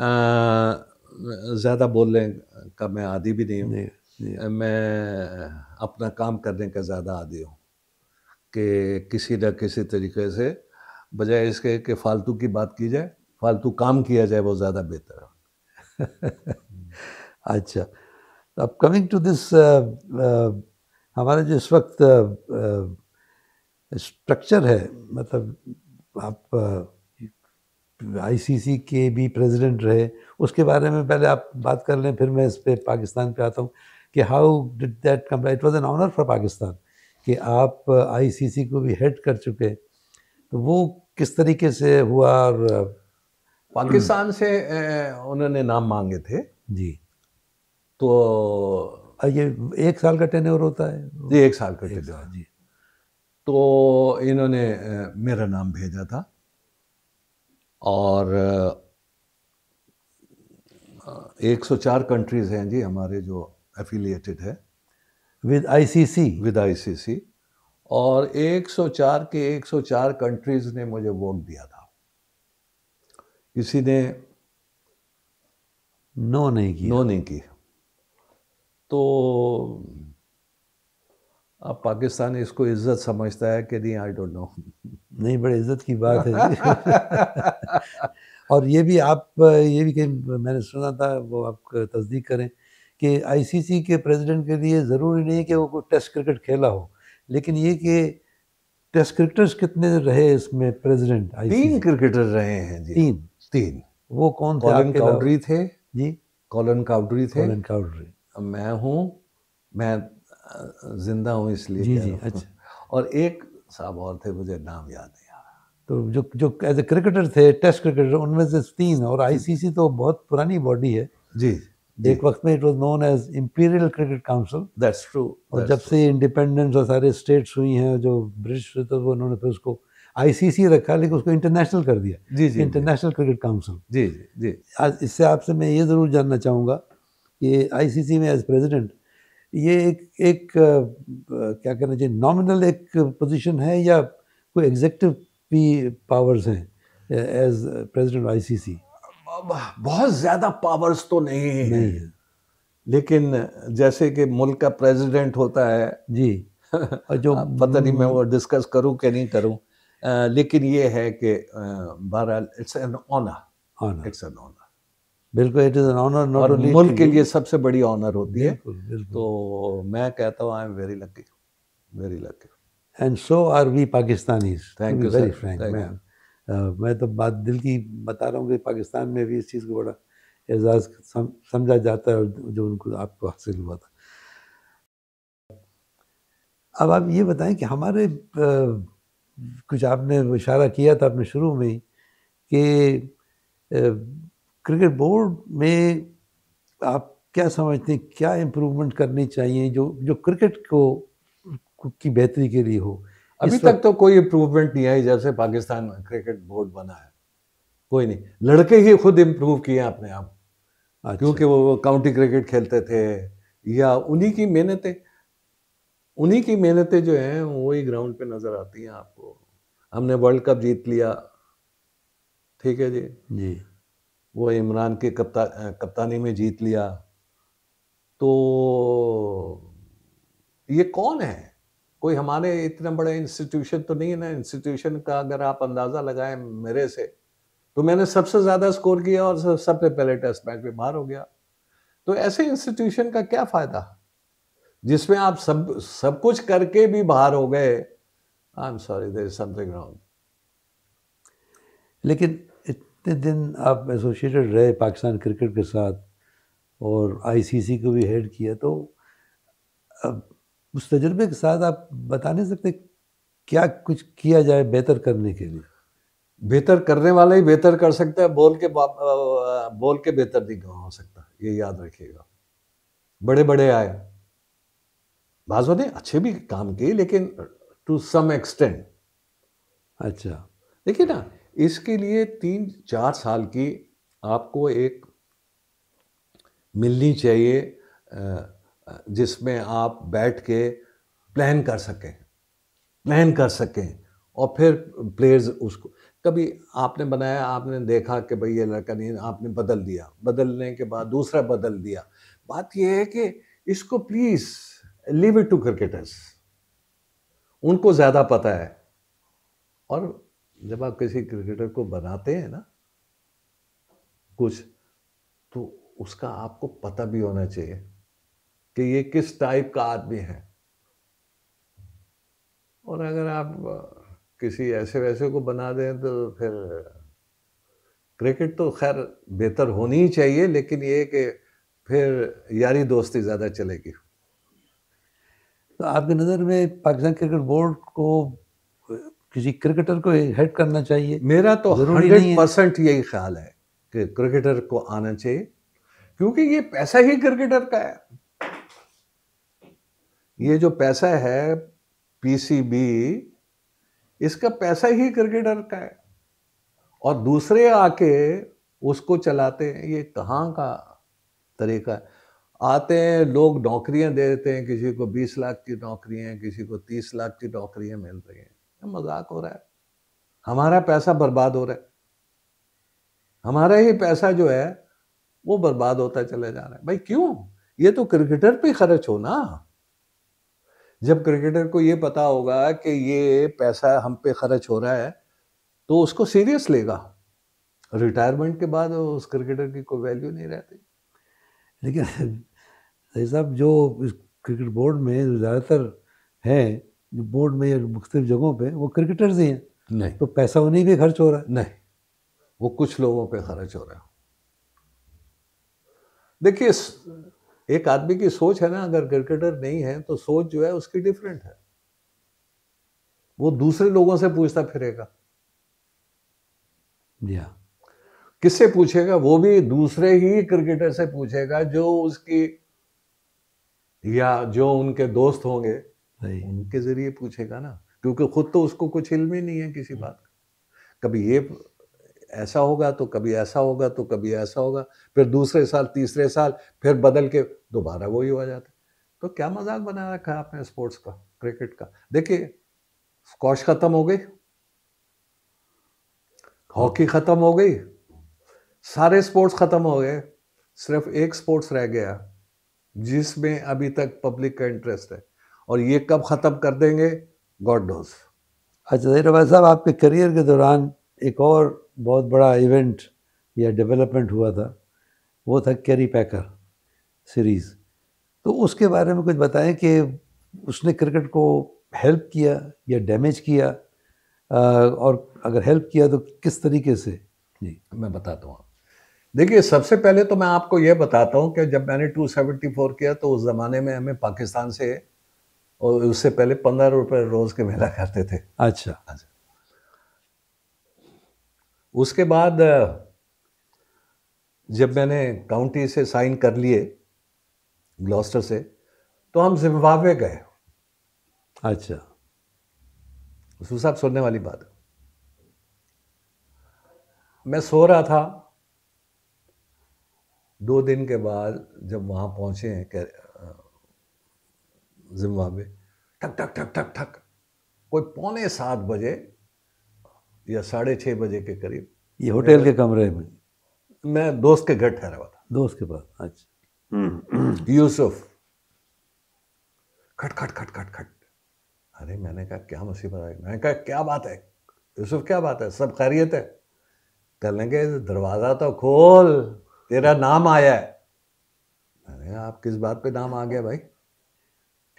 B: आ, ज़्यादा बोलने का मैं आदि भी नहीं हूँ मैं अपना काम करने का ज़्यादा आदि हूँ कि किसी न किसी तरीके से बजाय इसके कि फालतू की बात की जाए फालतू काम किया जाए वो ज़्यादा बेहतर
A: है अच्छा अब कमिंग टू दिस हमारा जो इस वक्त स्ट्रक्चर uh, uh, है मतलब आप uh, आईसीसी के भी प्रेसिडेंट रहे उसके बारे में पहले आप बात कर लें फिर मैं इस पर पाकिस्तान पे आता हूँ कि how did that come it was an honour for Pakistan कि आप आईसीसी को भी हेड कर चुके तो वो किस तरीके से हुआ और पाकिस्तान
B: से उन्होंने नाम मांगे थे जी तो
A: ये एक साल का टेन्योर होता है
B: जी एक साल का टेन्योर जी तो इन्होंने मेरा नाम भेजा था और एक सौ चार कंट्रीज़ हैं जी हमारे जो एफिलिएटेड है विद आईसीसी विद आईसीसी और 104 के 104 कंट्रीज़ ने मुझे वोट दिया था किसी ने
A: नो नहीं की नो नहीं की
B: तो अब पाकिस्तान इसको इज्जत समझता है कि नहीं आई
A: डोंट नो नहीं बड़े इज्जत की बात है और ये भी आप ये भी कहीं मैंने सुना था वो आप तस्दीक करें कि आईसीसी के प्रेसिडेंट के लिए ज़रूरी नहीं कि वो कोई टेस्ट क्रिकेट खेला हो लेकिन ये कि टेस्ट क्रिकेटर्स कितने रहे इसमें प्रेसिडेंट तीन क्रिकेटर रहे हैं जी तीन तीन वो कौन कॉलन काउड्री थे
B: जी कॉलन काउड्री थे कॉलन काउड्री मैं हूँ मैं जिंदा हूँ इसलिए जी जी अच्छा
A: और एक साहब
B: और थे मुझे नाम याद नहीं आ रहा
A: तो जो जो एज ए क्रिकेटर थे टेस्ट क्रिकेटर उनमें से तीन और आईसीसी तो बहुत पुरानी बॉडी है जी एक वक्त में it was known as Imperial Cricket Council that's true और जब से इंडिपेंडेंस और सारे स्टेट्स हुई हैं जो ब्रिटिश थे तो उन्होंने फिर उसको आईसीसी रखा लेकिन उसको इंटरनेशनल कर दिया जी जी इंटरनेशनल क्रिकेट काउंसिल जी जी जी आज इससे आपसे मैं ये ज़रूर जानना चाहूँगा कि आईसीसी में एज प्रेसिडेंट ये एक एक क्या कहना चाहिए नॉमिनल एक पोजीशन है या कोई एग्जेक्टिव भी पावर्स हैं एज प्रेसिडेंट आईसीसी बहुत ज़्यादा पावर्स तो नहीं है नहीं है लेकिन जैसे
B: कि मुल्क का प्रेसिडेंट होता है जी और जो पता नहीं मैं वो डिस्कस करूं कि नहीं करूं आ, लेकिन ये है कि बहरहाल it's an honour it's an honour
A: बिल्कुल it is an honour not only मुल्क के लिए सबसे बड़ी ऑनर होती है तो मैं कहता हूँ I am very lucky very lucky and so are we Pakistani thank you very frank ma'am मैं तो बात दिल की बता रहा हूँ कि पाकिस्तान में भी इस चीज़ को बड़ा एजाज समझा जाता है जो उनको आपको हासिल हुआ था अब आप ये बताएं कि हमारे कुछ आपने इशारा किया था अपने शुरू में ही कि क्रिकेट बोर्ड में आप क्या समझते हैं क्या इम्प्रूवमेंट करनी चाहिए जो जो क्रिकेट को की बेहतरी के लिए हो अभी तक तो कोई इम्प्रूवमेंट नहीं आई जैसे पाकिस्तान
B: क्रिकेट बोर्ड बना है
A: कोई नहीं लड़के ही
B: खुद इम्प्रूव किए अपने आप अच्छा। क्योंकि वो काउंटी क्रिकेट खेलते थे या उन्हीं की मेहनतें उन्हीं की मेहनतें जो हैं वो ही ग्राउंड पे नज़र आती हैं आपको हमने वर्ल्ड कप जीत लिया ठीक है जी जी वो इमरान के कप्ता कप्तानी में जीत लिया तो ये कौन है कोई हमारे इतना बड़े इंस्टीट्यूशन तो नहीं है ना इंस्टीट्यूशन का अगर आप अंदाज़ा लगाएं मेरे से तो मैंने सबसे ज़्यादा स्कोर किया और सबसे पहले टेस्ट मैच में बाहर हो गया तो ऐसे इंस्टीट्यूशन का क्या फ़ायदा जिसमें आप सब सब कुछ करके भी बाहर हो गए I am sorry there something wrong
A: लेकिन इतने दिन आप एसोसिएटेड रहे पाकिस्तान क्रिकेट के साथ और आईसीसी को भी हेड किया तो उस तजर्बे के साथ आप बता नहीं सकते क्या कुछ किया जाए बेहतर करने के लिए बेहतर करने वाला ही बेहतर कर सकता है बोल के
B: बोल के बेहतर नहीं हो सकता ये याद रखिएगा बड़े बड़े आए बाजो ने अच्छे भी काम किए लेकिन टू सम एक्सटेंड अच्छा देखिए ना इसके लिए तीन चार साल की आपको एक मिलनी चाहिए जिसमें आप बैठ के प्लान कर सकें प्लान कर सकें और फिर प्लेयर्स उसको कभी आपने बनाया आपने देखा कि भाई ये लड़का नहीं आपने बदल दिया बदलने के बाद दूसरा बदल दिया बात यह है कि इसको please leave it to cricketers उनको ज़्यादा पता है और जब आप किसी क्रिकेटर को बनाते हैं ना कुछ तो उसका आपको पता भी होना चाहिए कि ये किस टाइप का आदमी है और अगर आप किसी ऐसे वैसे को बना दें तो फिर क्रिकेट तो खैर बेहतर होनी ही चाहिए लेकिन ये कि फिर यारी दोस्ती ज़्यादा चलेगी
A: तो आपकी नज़र में पाकिस्तान क्रिकेट बोर्ड को किसी क्रिकेटर को हेड करना चाहिए मेरा तो हंड्रेड
B: परसेंट यही ख्याल है कि क्रिकेटर को आना चाहिए
A: क्योंकि ये पैसा ही क्रिकेटर का है
B: ये जो पैसा है पीसीबी इसका पैसा ही क्रिकेटर का है और दूसरे आके उसको चलाते हैं ये कहाँ का तरीका है आते हैं लोग नौकरियां दे देते हैं किसी को बीस लाख की नौकरियां किसी को तीस लाख की नौकरियां मिल रही हैं मजाक हो रहा है हमारा पैसा बर्बाद हो रहा है हमारा ही पैसा जो है वो बर्बाद होता चला जा रहा है भाई क्यों ये तो क्रिकेटर पे खर्च हो ना जब क्रिकेटर को ये पता होगा कि ये पैसा हम पे खर्च हो रहा है तो उसको सीरियस लेगा रिटायरमेंट के बाद उस क्रिकेटर की कोई वैल्यू नहीं रहती
A: लेकिन साहब जो क्रिकेट बोर्ड में ज़्यादातर हैं जो बोर्ड में मुख्तलिफ जगहों पर वो क्रिकेटर्स ही हैं नहीं तो पैसा उन्हीं पर खर्च हो रहा है नहीं
B: वो कुछ लोगों पर खर्च हो रहा है देखिए एक आदमी की सोच है ना अगर क्रिकेटर नहीं है तो सोच जो है उसकी डिफरेंट है वो दूसरे लोगों से पूछता फिरेगा जी हाँ किससे पूछेगा वो भी दूसरे ही क्रिकेटर से पूछेगा जो उसकी या जो उनके दोस्त होंगे उनके जरिए पूछेगा ना क्योंकि खुद तो उसको कुछ इल्म ही नहीं है किसी हम्म। बात का कभी ये ऐसा होगा तो कभी ऐसा होगा तो कभी ऐसा होगा फिर दूसरे साल तीसरे साल फिर बदल के दोबारा वही हो जाता तो क्या मजाक बना रखा है आपने स्पोर्ट्स का क्रिकेट का देखिए स्कॉश खत्म हो गई हॉकी हाँ। खत्म हो गई सारे स्पोर्ट्स खत्म हो गए सिर्फ एक स्पोर्ट्स रह गया जिसमें अभी तक पब्लिक का इंटरेस्ट है और ये कब ख़त्म कर देंगे गॉड नोज
A: अच्छा जहर तो भाई साहब आपके करियर के दौरान एक और बहुत बड़ा इवेंट या डेवलपमेंट हुआ था वो था कैरी पैकर सीरीज़ तो उसके बारे में कुछ बताएं कि उसने क्रिकेट को हेल्प किया या डैमेज किया और अगर हेल्प किया तो किस तरीके से जी मैं बताता हूँ
B: देखिए सबसे पहले तो मैं आपको यह बताता हूँ कि जब मैंने 274 किया तो उस ज़माने में हमें पाकिस्तान से और उससे पहले पंद्रह रुपए रोज के मेला करते थे
A: अच्छा अच्छा
B: उसके बाद जब मैंने काउंटी से साइन कर लिए ग्लॉस्टर से तो हम जिम्बाब्वे गए
A: अच्छा उसू साहब सुनने वाली बात
B: मैं सो रहा था दो दिन के बाद जब वहाँ पहुँचे
A: जिम्बाब्वे ठक ठक ठक
B: ठक ठक कोई पौने सात बजे या साढ़े छः बजे के करीब
A: ये होटल के कमरे में
B: मैं दोस्त के घर ठहरा हुआ था
A: दोस्त के पास अच्छा हम्म, हम्म। यूसुफ
B: खट खट खट खट खट अरे मैंने कहा क्या मुसीबत आई मैंने कहा क्या बात है यूसुफ क्या बात है सब खैरियत है कह लेंगे दरवाज़ा तो खोल तेरा नाम आया है अरे आप किस बात पे नाम आ गया भाई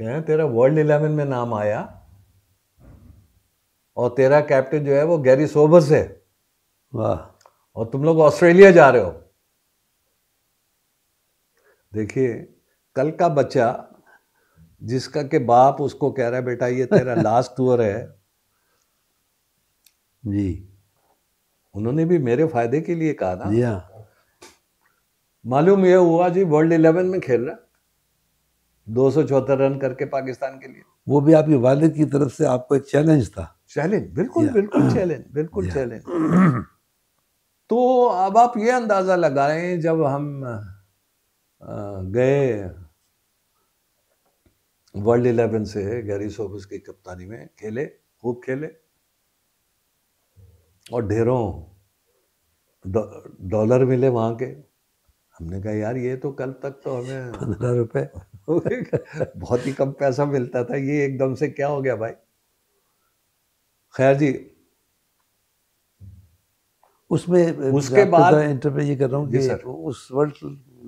B: हैं तेरा वर्ल्ड इलेवन में नाम आया और तेरा कैप्टन जो है वो गैरी सोबर्स है वाह और तुम लोग ऑस्ट्रेलिया जा रहे हो देखिए कल का बच्चा जिसका के बाप उसको कह रहा है बेटा ये तेरा लास्ट टूर है जी उन्होंने भी मेरे फायदे के लिए कहा था हाँ। मालूम यह हुआ जी वर्ल्ड इलेवन में खेल रहा दो रन करके पाकिस्तान के लिए वो भी आपके वालिद की तरफ से आपको एक चैलेंज था चैलेंज बिल्कुल बिल्कुल चैलेंज बिल्कुल चैलेंज तो अब आप ये अंदाज़ा लगाएं जब हम गए वर्ल्ड इलेवन से गैरी सोबस की कप्तानी में खेले खूब खेले और ढेरों डॉलर मिले वहाँ के हमने कहा यार ये तो कल तक तो हमें पंद्रह रुपए बहुत ही कम पैसा मिलता था ये एकदम से क्या हो गया भाई खैर
A: जी उसमें उसके बाद इंटरव्यू ये कर रहा हूँ उस वर्ल्ड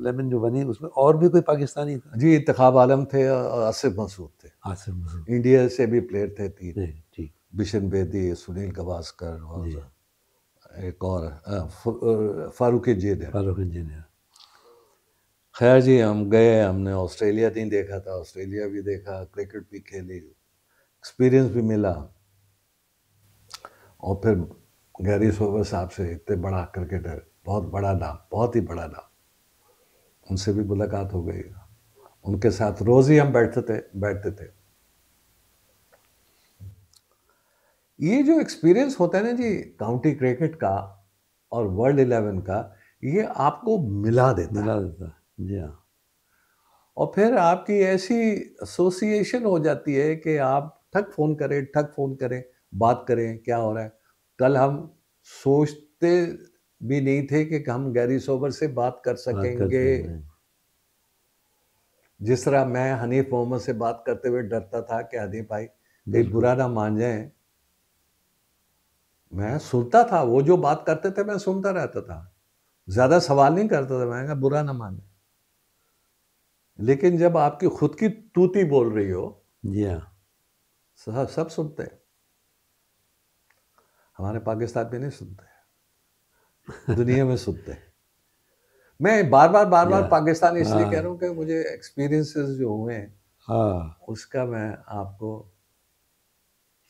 A: लेमन जो बनी उसमें और भी कोई पाकिस्तानी था जी इंतखाब आलम
B: थे और आसिफ मसूद थे आसिफ मसूद इंडिया से भी प्लेयर थे तीन ठीक बिशन बेदी सुनील गवास्कर और एक और फारूक जेन फारूक जेन खैर जी हम गए हमने ऑस्ट्रेलिया नहीं देखा था ऑस्ट्रेलिया भी देखा क्रिकेट भी खेली एक्सपीरियंस भी मिला और फिर गैरी सोबर साहब से इतने बड़ा क्रिकेटर बहुत बड़ा नाम बहुत ही बड़ा नाम उनसे भी मुलाकात हो गई उनके साथ रोज ही हम बैठते थे बैठते थे ये जो एक्सपीरियंस होता है ना जी काउंटी क्रिकेट का और वर्ल्ड इलेवन का ये आपको मिला देता मिला देता है जी हाँ और फिर आपकी ऐसी एसोसिएशन हो जाती है कि आप ठक फ़ोन करें ठक फ़ोन करें बात करें क्या हो रहा है कल हम सोचते भी नहीं थे कि हम गैरी सोबर से बात कर सकेंगे जिस तरह मैं हनीफ मोहम्मद से बात करते हुए डरता था कि हनीफ भाई कहीं बुरा ना मान जाए मैं सुनता था वो जो बात करते थे मैं सुनता रहता था ज़्यादा सवाल नहीं करता था मैं बुरा ना माने लेकिन जब आपकी खुद की तूती बोल रही हो जी हाँ सब सब सुनते हैं हमारे पाकिस्तान में नहीं सुनते
A: दुनिया में सुनते हैं मैं बार बार बार बार हाँ। पाकिस्तान इसलिए हाँ। कह रहा हूँ
B: कि मुझे एक्सपीरियंसेस जो हुए हाँ उसका मैं आपको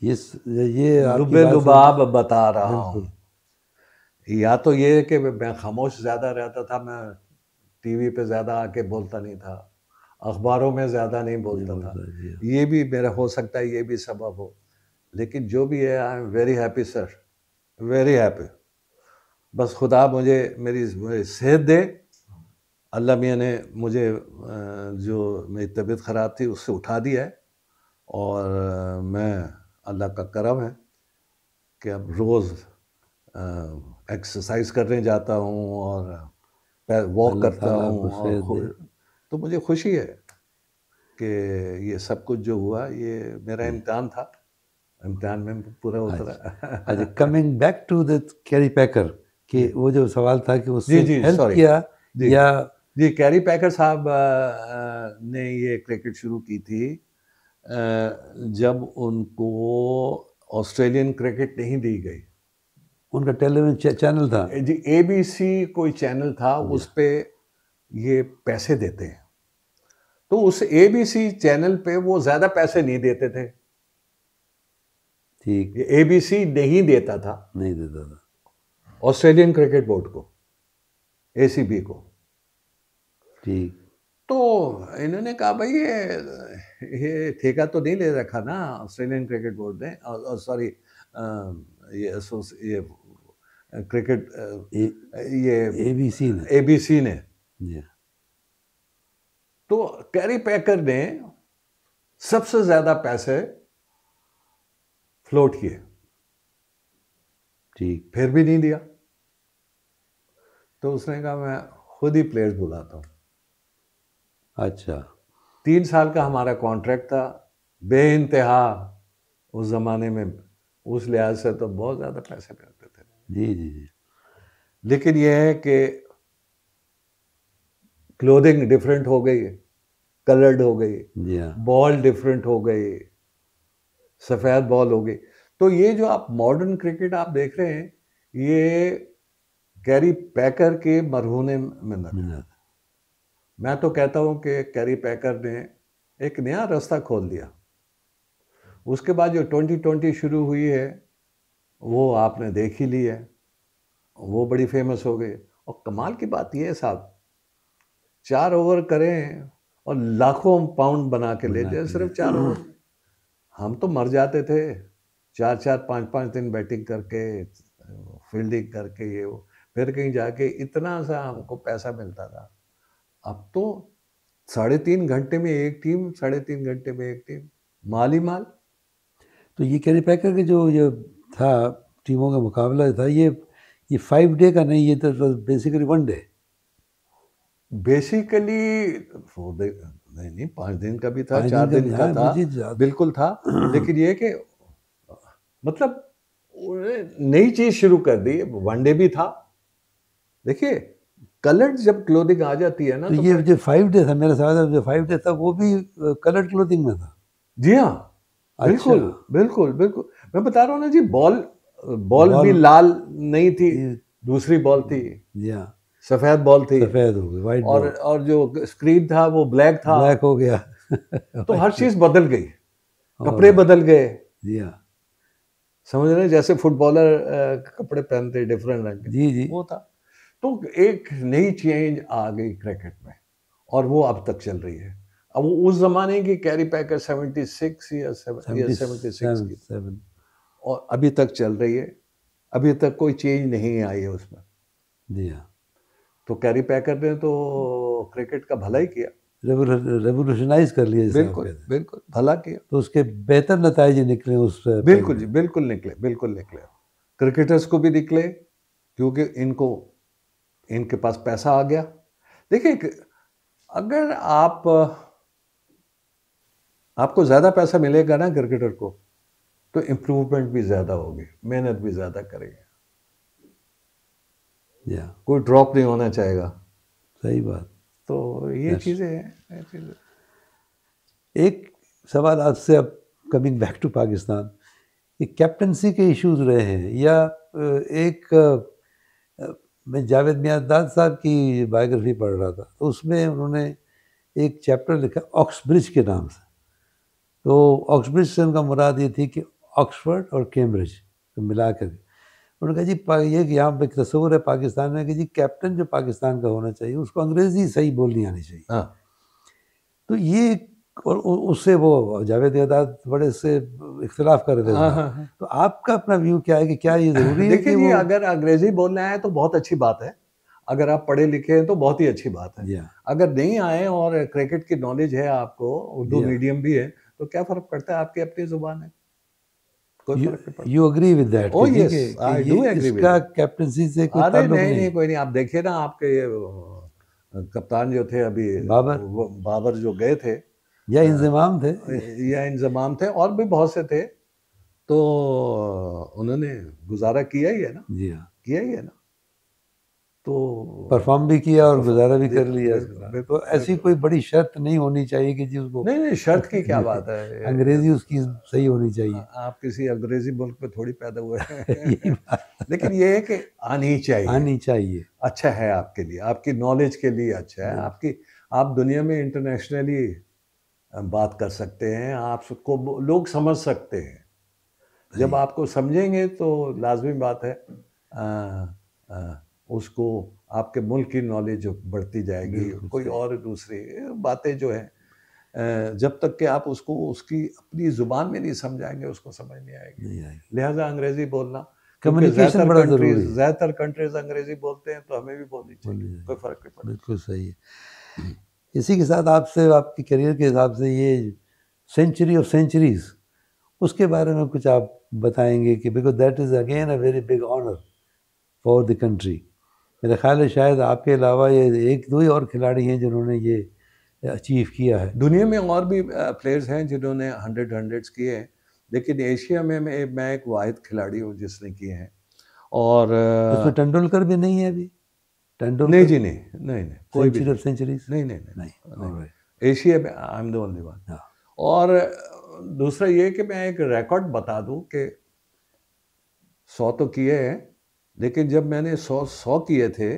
A: ये ये लुबे लुबाब बता
B: रहा हूँ या तो ये कि मैं खामोश ज़्यादा रहता था मैं टीवी पे ज़्यादा आके बोलता नहीं था अखबारों में ज़्यादा नहीं बोलता था ये भी मेरा हो सकता है ये भी सबब हो लेकिन जो भी है I am very happy sir very happy बस खुदा मुझे मेरी, सेहत दे अल्लाह मियाँ ने मुझे जो मेरी तबीयत ख़राब थी उससे उठा दिया है और मैं अल्लाह का करम है कि अब रोज़ एक्सरसाइज करने जाता हूँ और वॉक करता हूँ तो मुझे खुशी है कि ये सब कुछ जो हुआ ये मेरा हम्म। इम्तहान था इम्तहान में पूरा उतरा
A: अच्छा coming back to there Kerry Packer कि वो जो सवाल था कि उसने हेल्प किया जी, या
B: जी कैरी पैकर साहब ने ये क्रिकेट शुरू की थी जब उनको ऑस्ट्रेलियन क्रिकेट नहीं दी गई उनका टेलीविजन चैनल था जी एबीसी कोई चैनल था उस पर ये पैसे देते हैं तो उस एबीसी चैनल पे वो ज्यादा पैसे नहीं देते थे ठीक एबीसी नहीं देता था नहीं देता था ऑस्ट्रेलियन क्रिकेट बोर्ड को एसीबी को ठीक तो इन्होंने कहा भाई ये ये ठेका तो नहीं ले रखा ना ऑस्ट्रेलियन क्रिकेट बोर्ड ने और सॉरी ये ये क्रिकेट ये एबीसी ने एबीसी ने तो कैरी पैकर ने सबसे ज्यादा पैसे फ्लोट किए ठीक फिर भी नहीं दिया तो उसने कहा मैं खुद ही प्लेयर्स बुलाता हूँ अच्छा तीन साल का हमारा कॉन्ट्रैक्ट था बे इंतहा उस ज़माने में उस लिहाज से तो बहुत ज़्यादा पैसे मिलते थे जी जी जी लेकिन यह है कि क्लोदिंग डिफरेंट हो गई है कलर्ड हो गई बॉल डिफरेंट हो गई सफ़ेद बॉल हो गई तो ये जो आप मॉडर्न क्रिकेट आप देख रहे हैं ये कैरी पैकर के मरहूने में मैं तो कहता हूँ कि कैरी पैकर ने एक नया रास्ता खोल दिया उसके बाद जो 2020 शुरू हुई है वो आपने देख ही ली है वो बड़ी फेमस हो गई और कमाल की बात यह है साहब चार ओवर करें और लाखों पाउंड बना के ले जाए सिर्फ चार ओवर हम्म। हम तो मर जाते थे चार चार पाँच पाँच दिन बैटिंग करके फील्डिंग करके ये वो फिर कहीं जाके इतना सा हमको पैसा मिलता था अब तो साढ़े तीन घंटे में एक टीम साढ़े तीन घंटे में एक टीम
A: माल ही माल तो ये कैरी पैकर के जो ये था टीमों का मुकाबला था ये ये फाइव डे का नहीं ये तो basically one day
B: basically four day नहीं नहीं पाँच दिन का भी था चार दिन, दिन का था बिल्कुल था लेकिन ये कि मतलब नई चीज़ शुरू कर दी वनडे भी था देखिए कलर्ड जब क्लोथिंग आ जाती है ना तो, तो ये जो
A: फाइव डे था मेरे साथ जो फाइव डे था वो भी
B: कलर्ड क्लोथिंग में था जी हाँ अच्छा। बिल्कुल बिल्कुल बिल्कुल मैं बता रहा हूँ ना जी बॉल बॉल, बॉल भी लाल नहीं थी दूसरी बॉल थी जी हाँ सफ़ेद
A: बॉल थी सफ़ेद हो गई वाइट और
B: और जो स्क्रीन था वो ब्लैक था ब्लैक
A: हो गया तो
B: हर चीज़ बदल गई कपड़े बदल गए जी हाँ समझ रहे जैसे फुटबॉलर कपड़े पहनते डिफरेंट रंग जी जी वो था तो एक नई चेंज आ गई क्रिकेट में और वो अब तक चल रही है अब वो उस जमाने की कैरी पैकर सेवेंटी सिक्स या सेवेंटी
A: सिक्स
B: और अभी तक चल रही है अभी तक कोई चेंज नहीं आई है उसमें जी हाँ तो कैरी पैकर ने तो क्रिकेट का भला ही किया
A: रेवोल्यूशनाइज कर लिया बिल्कुल
B: बिल्कुल भला किया
A: तो उसके बेहतर नतज निकले उस बिल्कुल
B: जी बिल्कुल निकले बिल्कुल निकले क्रिकेटर्स को भी निकले क्योंकि इनको इनके पास पैसा आ गया देखिए अगर आप आपको ज़्यादा पैसा मिलेगा ना क्रिकेटर को तो इम्प्रूवमेंट भी ज़्यादा होगी मेहनत भी ज़्यादा करेंगे या कोई ड्रॉप नहीं होना चाहेगा
A: सही बात तो ये चीज़ें
B: हैं
A: एक सवाल आपसे अब कमिंग बैक टू पाकिस्तान कि कैप्टनसी के इश्यूज रहे हैं या एक मैं जावेद मियादाद साहब की बायोग्राफी पढ़ रहा था तो उसमें उन्होंने एक चैप्टर लिखा ऑक्सब्रिज के नाम से तो ऑक्सब्रिज से उनका मुराद ये थी कि ऑक्सफर्ड और कैम्ब्रिज तो मिला कर उन्होंने कहा जी ये यहाँ पे तस्वूर है पाकिस्तान में कि जी कैप्टन जो पाकिस्तान का होना चाहिए उसको अंग्रेज़ी सही बोलनी आनी चाहिए हाँ। तो ये और उससे वो जावेद आजाद बड़े से इख्तलाफ कर रहे थे हाँ, हाँ, हाँ। तो आपका अपना व्यू क्या है कि क्या ये ज़रूरी है कि वो... अगर अंग्रेज़ी बोलना है तो बहुत अच्छी बात है अगर आप पढ़े
B: लिखे हैं तो बहुत ही अच्छी बात है अगर नहीं आए और क्रिकेट की नॉलेज है आपको उर्दू
A: मीडियम भी है
B: तो क्या फ़र्क पड़ता है आपकी अपनी ज़ुबान है Oh,
A: इसका कैप्टनसी से कोई नहीं नहीं
B: कोई नहीं आप देखिए ना आपके ये कप्तान जो थे अभी बाबर बाबर जो गए थे या इंजमाम थे या इंजमाम थे और भी बहुत से थे तो
A: उन्होंने गुजारा किया ही है ना जी हाँ किया ही है ना तो परफॉर्म भी किया और गुजारा भी कर लिया तो ऐसी कोई बड़ी शर्त नहीं होनी चाहिए कि जी उसको नहीं नहीं शर्त की क्या बात है अंग्रेजी उसकी सही होनी चाहिए
B: आप किसी अंग्रेजी मुल्क में थोड़ी पैदा हुए लेकिन ये है कि
A: आनी चाहिए आनी चाहिए अच्छा है आपके लिए
B: आपकी नॉलेज के लिए अच्छा है आपकी आप दुनिया में इंटरनेशनली बात कर सकते हैं आप सबको लोग समझ सकते हैं जब आपको समझेंगे तो लाजमी बात है उसको आपके मुल्क की नॉलेज बढ़ती जाएगी कोई और दूसरी बातें जो हैं जब तक कि आप उसको उसकी अपनी जुबान में नहीं समझाएंगे उसको समझ नहीं
A: आएगी
B: लिहाजा अंग्रेजी बोलना कम्युनिकेशन बड़ा जरूरी है ज़्यादातर कंट्रीज अंग्रेजी बोलते हैं तो हमें भी बोलनी चाहिए कोई
A: फ़र्क नहीं पड़ता बिल्कुल सही है इसी के साथ आपसे आपकी करियर के हिसाब से ये सेंचुरी ऑफ सेंचुरीज उसके बारे में कुछ आप बताएंगे कि because that is again a very big honour for the country मेरा तो ख्याल है शायद आपके अलावा ये एक दो ही और खिलाड़ी हैं जिन्होंने ये अचीव किया है दुनिया में और भी
B: प्लेयर्स हैं जिन्होंने हंड्रेड हंड्रेड्स किए हैं लेकिन एशिया में मैं मैं एक वाद खिलाड़ी हूँ जिसने किए हैं
A: और उसमें तेंडुलकर भी नहीं है अभी तेंडुलकर नहीं जी नहीं नहीं नहीं कोई भी नहीं नहीं नहीं नहीं
B: एशिया में I am the only one और दूसरा ये कि मैं एक रिकॉर्ड बता दूं कि सौ तो किए हैं लेकिन जब मैंने सौ सौ किए थे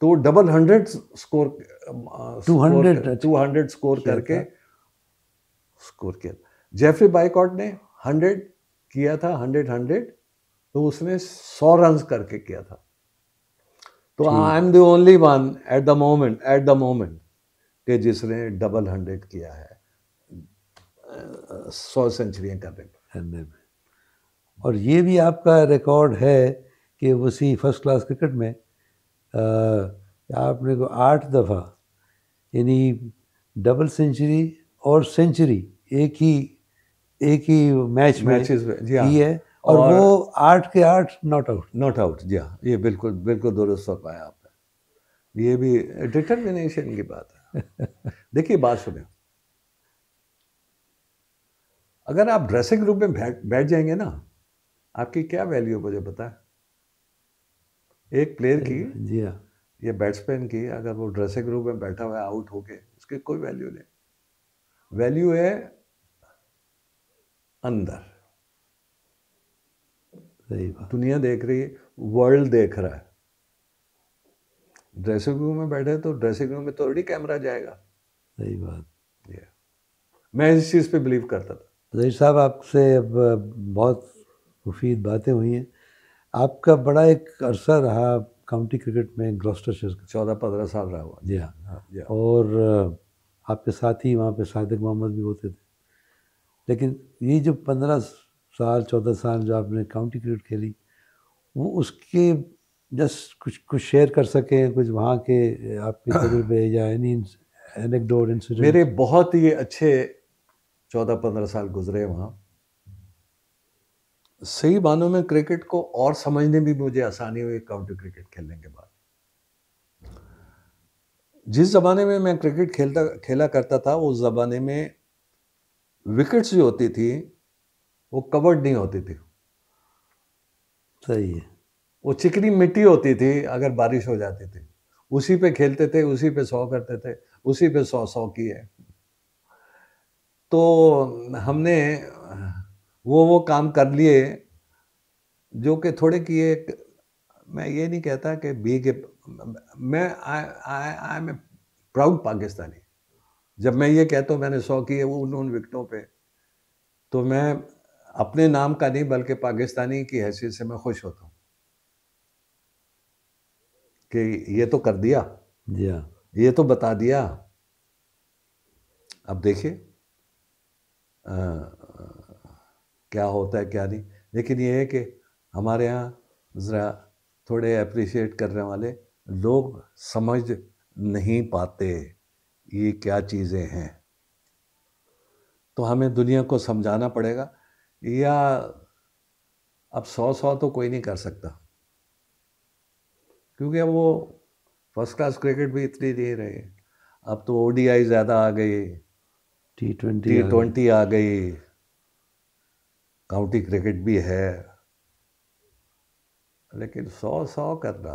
B: तो double hundred score two hundred two hundred score अच्छा। अच्छा, करके अच्छा। स्कोर किया जेफरी बाइकॉट ने हंड्रेड किया था हंड्रेड हंड्रेड तो उसने सौ रन करके किया था तो I am the only one at the moment at the moment के जिसने डबल हंड्रेड किया है सौ सेंचुरियाँ करने में
A: और ये भी आपका रिकॉर्ड है कि उसी फर्स्ट क्लास क्रिकेट में आ, आपने को आठ दफ़ा यानी डबल सेंचुरी और सेंचुरी एक ही एक ही मैच मैचेस में हाँ। है और, और वो आठ के आठ नॉट आउट नॉट आउट जी हाँ ये बिल्कुल बिल्कुल दुरुस्त पाया आपने
B: ये भी डिटर्मिनेशन की बात
A: है
B: देखिए बात सुने अगर आप ड्रेसिंग रूम में बैठ बैठ जाएंगे ना आपकी क्या वैल्यू मुझे पता एक प्लेयर की जी हाँ ये बैट्समैन की अगर वो ड्रेसिंग रूम में बैठा हुआ है आउट होके उसकी कोई वैल्यू नहीं वैल्यू है अंदर सही बात दुनिया देख रही है वर्ल्ड देख रहा है ड्रेसिंग रूम में बैठे तो ड्रेसिंग रूम में थोड़ी तो कैमरा जाएगा सही बात मैं इस चीज़ पे बिलीव करता
A: था तो साहब आपसे अब बहुत मुफीद बातें हुई हैं आपका बड़ा एक अरसा रहा काउंटी क्रिकेट में शेयर चौदह पंद्रह साल रहा हुआ जी हाँ, हाँ जी हाँ। और आपके साथ ही वहाँ पे सादिक मोहम्मद भी होते थे लेकिन ये जो पंद्रह साल चौदह साल जो आपने काउंटी क्रिकेट खेली वो उसके जस्ट कुछ कुछ शेयर कर सकें कुछ वहाँ के आपके तजुर्बे या एनी एनेक्डोर इंसिडेंट मेरे
B: बहुत ही अच्छे चौदह पंद्रह साल गुजरे वहाँ सही मानों में क्रिकेट को और समझने भी मुझे आसानी हुई काउंटी क्रिकेट खेलने के बाद जिस ज़माने में मैं क्रिकेट खेलता खेला करता था उस ज़माने में विकेट्स जो होती थी वो कवर्ड नहीं होती थी सही है वो चिकनी मिट्टी होती थी अगर बारिश हो जाती थी उसी पे खेलते थे उसी पे सौ करते थे उसी पे सौ सौ किए तो हमने वो वो काम कर लिए जो कि थोड़े किए मैं ये नहीं कहता कि बी के मैं I am a proud Pakistani जब मैं ये कहता हूँ मैंने सौ किए वो उन विकटों पे तो मैं अपने नाम का नहीं बल्कि पाकिस्तानी की हैसियत से मैं खुश होता हूँ कि ये तो कर दिया जी हाँ ये तो बता दिया अब देखिए क्या होता है क्या नहीं लेकिन ये है कि हमारे यहाँ ज़रा थोड़े अप्रिशिएट करने वाले लोग समझ नहीं पाते ये क्या चीज़ें हैं तो हमें दुनिया को समझाना पड़ेगा या अब सौ सौ तो कोई नहीं कर सकता क्योंकि अब वो फर्स्ट क्लास क्रिकेट भी इतनी नहीं रहे अब तो ओ ज़्यादा आ गई
A: टी ट्वेंटी टी ट्वेंटी
B: आ गई काउंटी क्रिकेट भी है लेकिन सौ सौ करना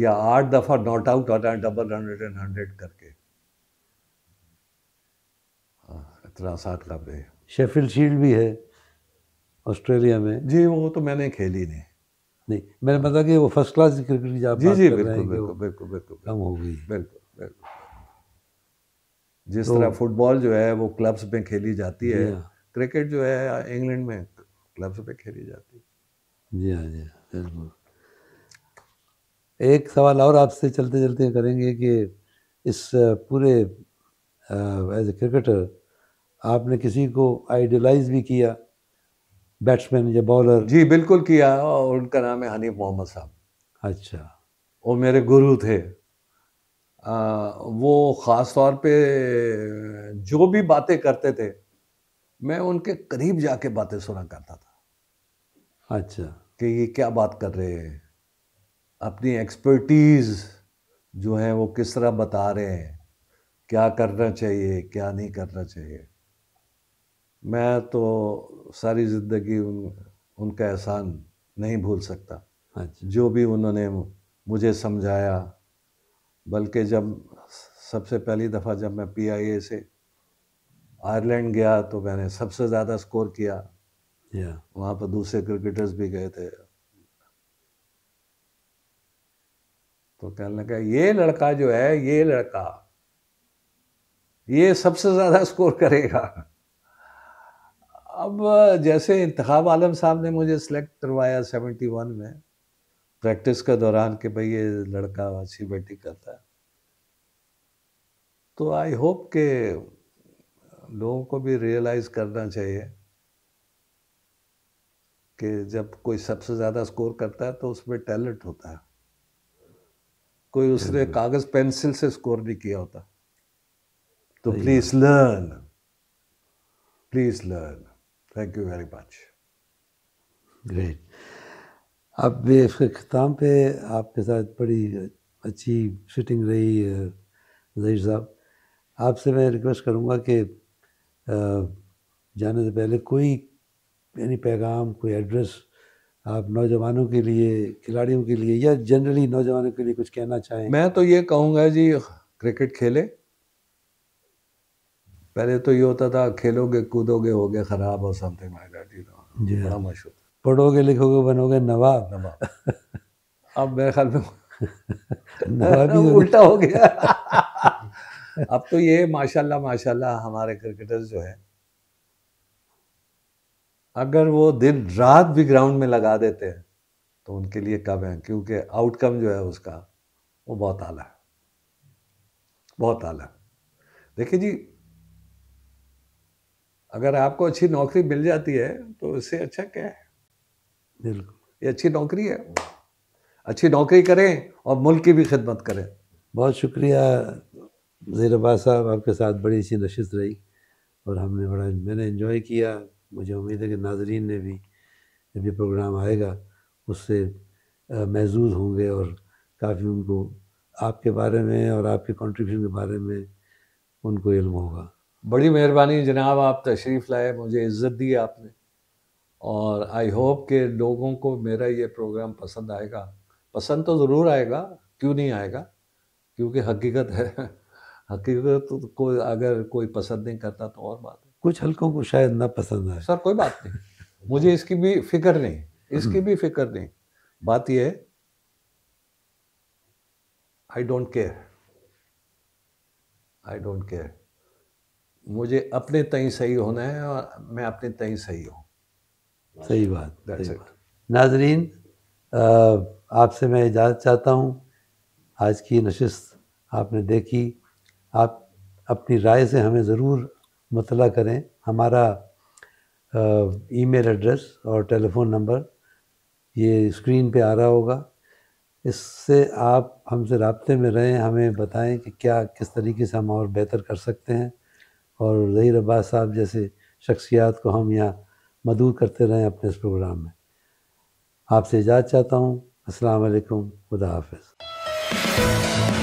B: या आठ दफ़ा नॉट आउट होना डबल हंड्रेड एंड हंड्रेड करके हाँ, इतना आसान काम नहीं
A: शेफिल शील्ड भी है ऑस्ट्रेलिया में जी वो तो मैंने खेली नहीं नहीं मैंने पता कि वो फर्स्ट क्लास क्रिकेट की जी जी बिल्कुल बिल्कुल
B: बिल्कुल बिल्कुल कम हो गई बिल्कुल बिल्कुल जिस तो, तरह फुटबॉल जो है वो क्लब्स में खेली जाती है हाँ। क्रिकेट जो है इंग्लैंड में क्लब्स पे खेली जाती
A: है जी हाँ जी बिल्कुल हाँ, एक सवाल और आपसे चलते चलते करेंगे कि इस पूरे एज ए क्रिकेटर आपने किसी को आइडियलाइज भी किया बैट्समैन या बॉलर जी बिल्कुल किया और उनका नाम है हनीफ मोहम्मद साहब अच्छा वो मेरे
B: गुरु थे आ, वो ख़ास तौर पे जो भी बातें करते थे मैं उनके करीब जाके बातें सुना करता था अच्छा कि ये क्या बात कर रहे हैं अपनी एक्सपर्टीज़ जो है वो किस तरह बता रहे हैं क्या करना चाहिए क्या नहीं करना चाहिए मैं तो सारी ज़िंदगी उन, उनका एहसान नहीं भूल सकता अच्छा। जो भी उन्होंने मुझे समझाया बल्कि जब सबसे पहली दफ़ा जब मैं पीआईए से आयरलैंड गया तो मैंने सबसे ज़्यादा स्कोर किया yeah. वहाँ पर दूसरे क्रिकेटर्स भी गए थे तो कहने लगा ये लड़का जो है ये लड़का ये सबसे ज़्यादा स्कोर करेगा अब जैसे इंतखाब आलम साहब ने मुझे सेलेक्ट करवाया सेवेंटी वन में प्रैक्टिस के दौरान कि भाई ये लड़का अच्छी बैटिंग करता है तो आई होप के लोगों को भी रियलाइज़ करना चाहिए कि जब कोई सबसे ज़्यादा स्कोर करता है तो उसमें टैलेंट होता है कोई उसने कागज़ पेंसिल से स्कोर नहीं किया होता तो please learn please learn thank you very much
A: great अब इसके ख़िताम पे आपके साथ बड़ी अच्छी शूटिंग रही जही साहब आपसे मैं रिक्वेस्ट करूँगा कि जाने से पहले कोई यानी पैगाम कोई एड्रेस आप नौजवानों के लिए खिलाड़ियों के लिए या जनरली नौजवानों के लिए कुछ कहना चाहें मैं तो ये कहूँगा जी क्रिकेट खेले
B: पहले तो ये होता था खेलोगे कूदोगे हो गए खराब और something like that you know जी हाँ मशहूर
A: पढ़ोगे लिखोगे बनोगे नवाब नवाब
B: अब मेरे ख्याल में
A: उल्टा हो गया
B: अब तो ये माशाल्लाह माशाल्लाह हमारे क्रिकेटर्स जो है अगर वो दिन रात भी ग्राउंड में लगा देते हैं तो उनके लिए कम है क्योंकि आउटकम जो है उसका वो बहुत आला है बहुत आला देखिए जी अगर आपको अच्छी नौकरी मिल जाती है तो इससे अच्छा क्या है
A: बिल्कुल ये अच्छी नौकरी है अच्छी नौकरी करें और मुल्क की भी खिदमत करें बहुत शुक्रिया ज़ीर अब्बास साहब आपके साथ बड़ी अच्छी नशस्त रही और हमने बड़ा मैंने इन्जॉय किया मुझे उम्मीद है कि नाजरीन ने भी जब ये प्रोग्राम आएगा उससे महजूज़ होंगे और काफ़ी उनको आपके बारे में और आपके कंट्रीब्यूशन के बारे में उनको इल्म होगा
B: बड़ी मेहरबानी जनाब आप तशरीफ़ लाए मुझे इज़्ज़त दी आपने और आई होप के लोगों को मेरा ये प्रोग्राम पसंद आएगा पसंद तो ज़रूर आएगा क्यों नहीं आएगा क्योंकि हकीकत है हकीकत तो को अगर कोई पसंद नहीं करता तो और बात है
A: कुछ हल्कों को शायद ना पसंद आए
B: सर कोई बात नहीं
A: मुझे इसकी भी
B: फिक्र नहीं इसकी हम्म। भी फिक्र नहीं बात यह है I don't care I don't care मुझे अपने तई सही होना है और मैं अपने तई सही हूँ सही बात सही
A: बात नाजरीन आपसे मैं इजाज़त चाहता हूँ आज की नशस्त आपने देखी आप अपनी राय से हमें ज़रूर मतला करें हमारा ईमेल एड्रेस और टेलीफोन नंबर ये स्क्रीन पे आ रहा होगा इससे आप हमसे रबते में रहें हमें बताएं कि क्या किस तरीके से हम और बेहतर कर सकते हैं और ज़हीर अब्बास साहब जैसे शख्सियात को हम यहाँ मदूर करते रहें अपने इस प्रोग्राम में आपसे इजाज़ चाहता हूँ अस्सलाम खुदा हाफ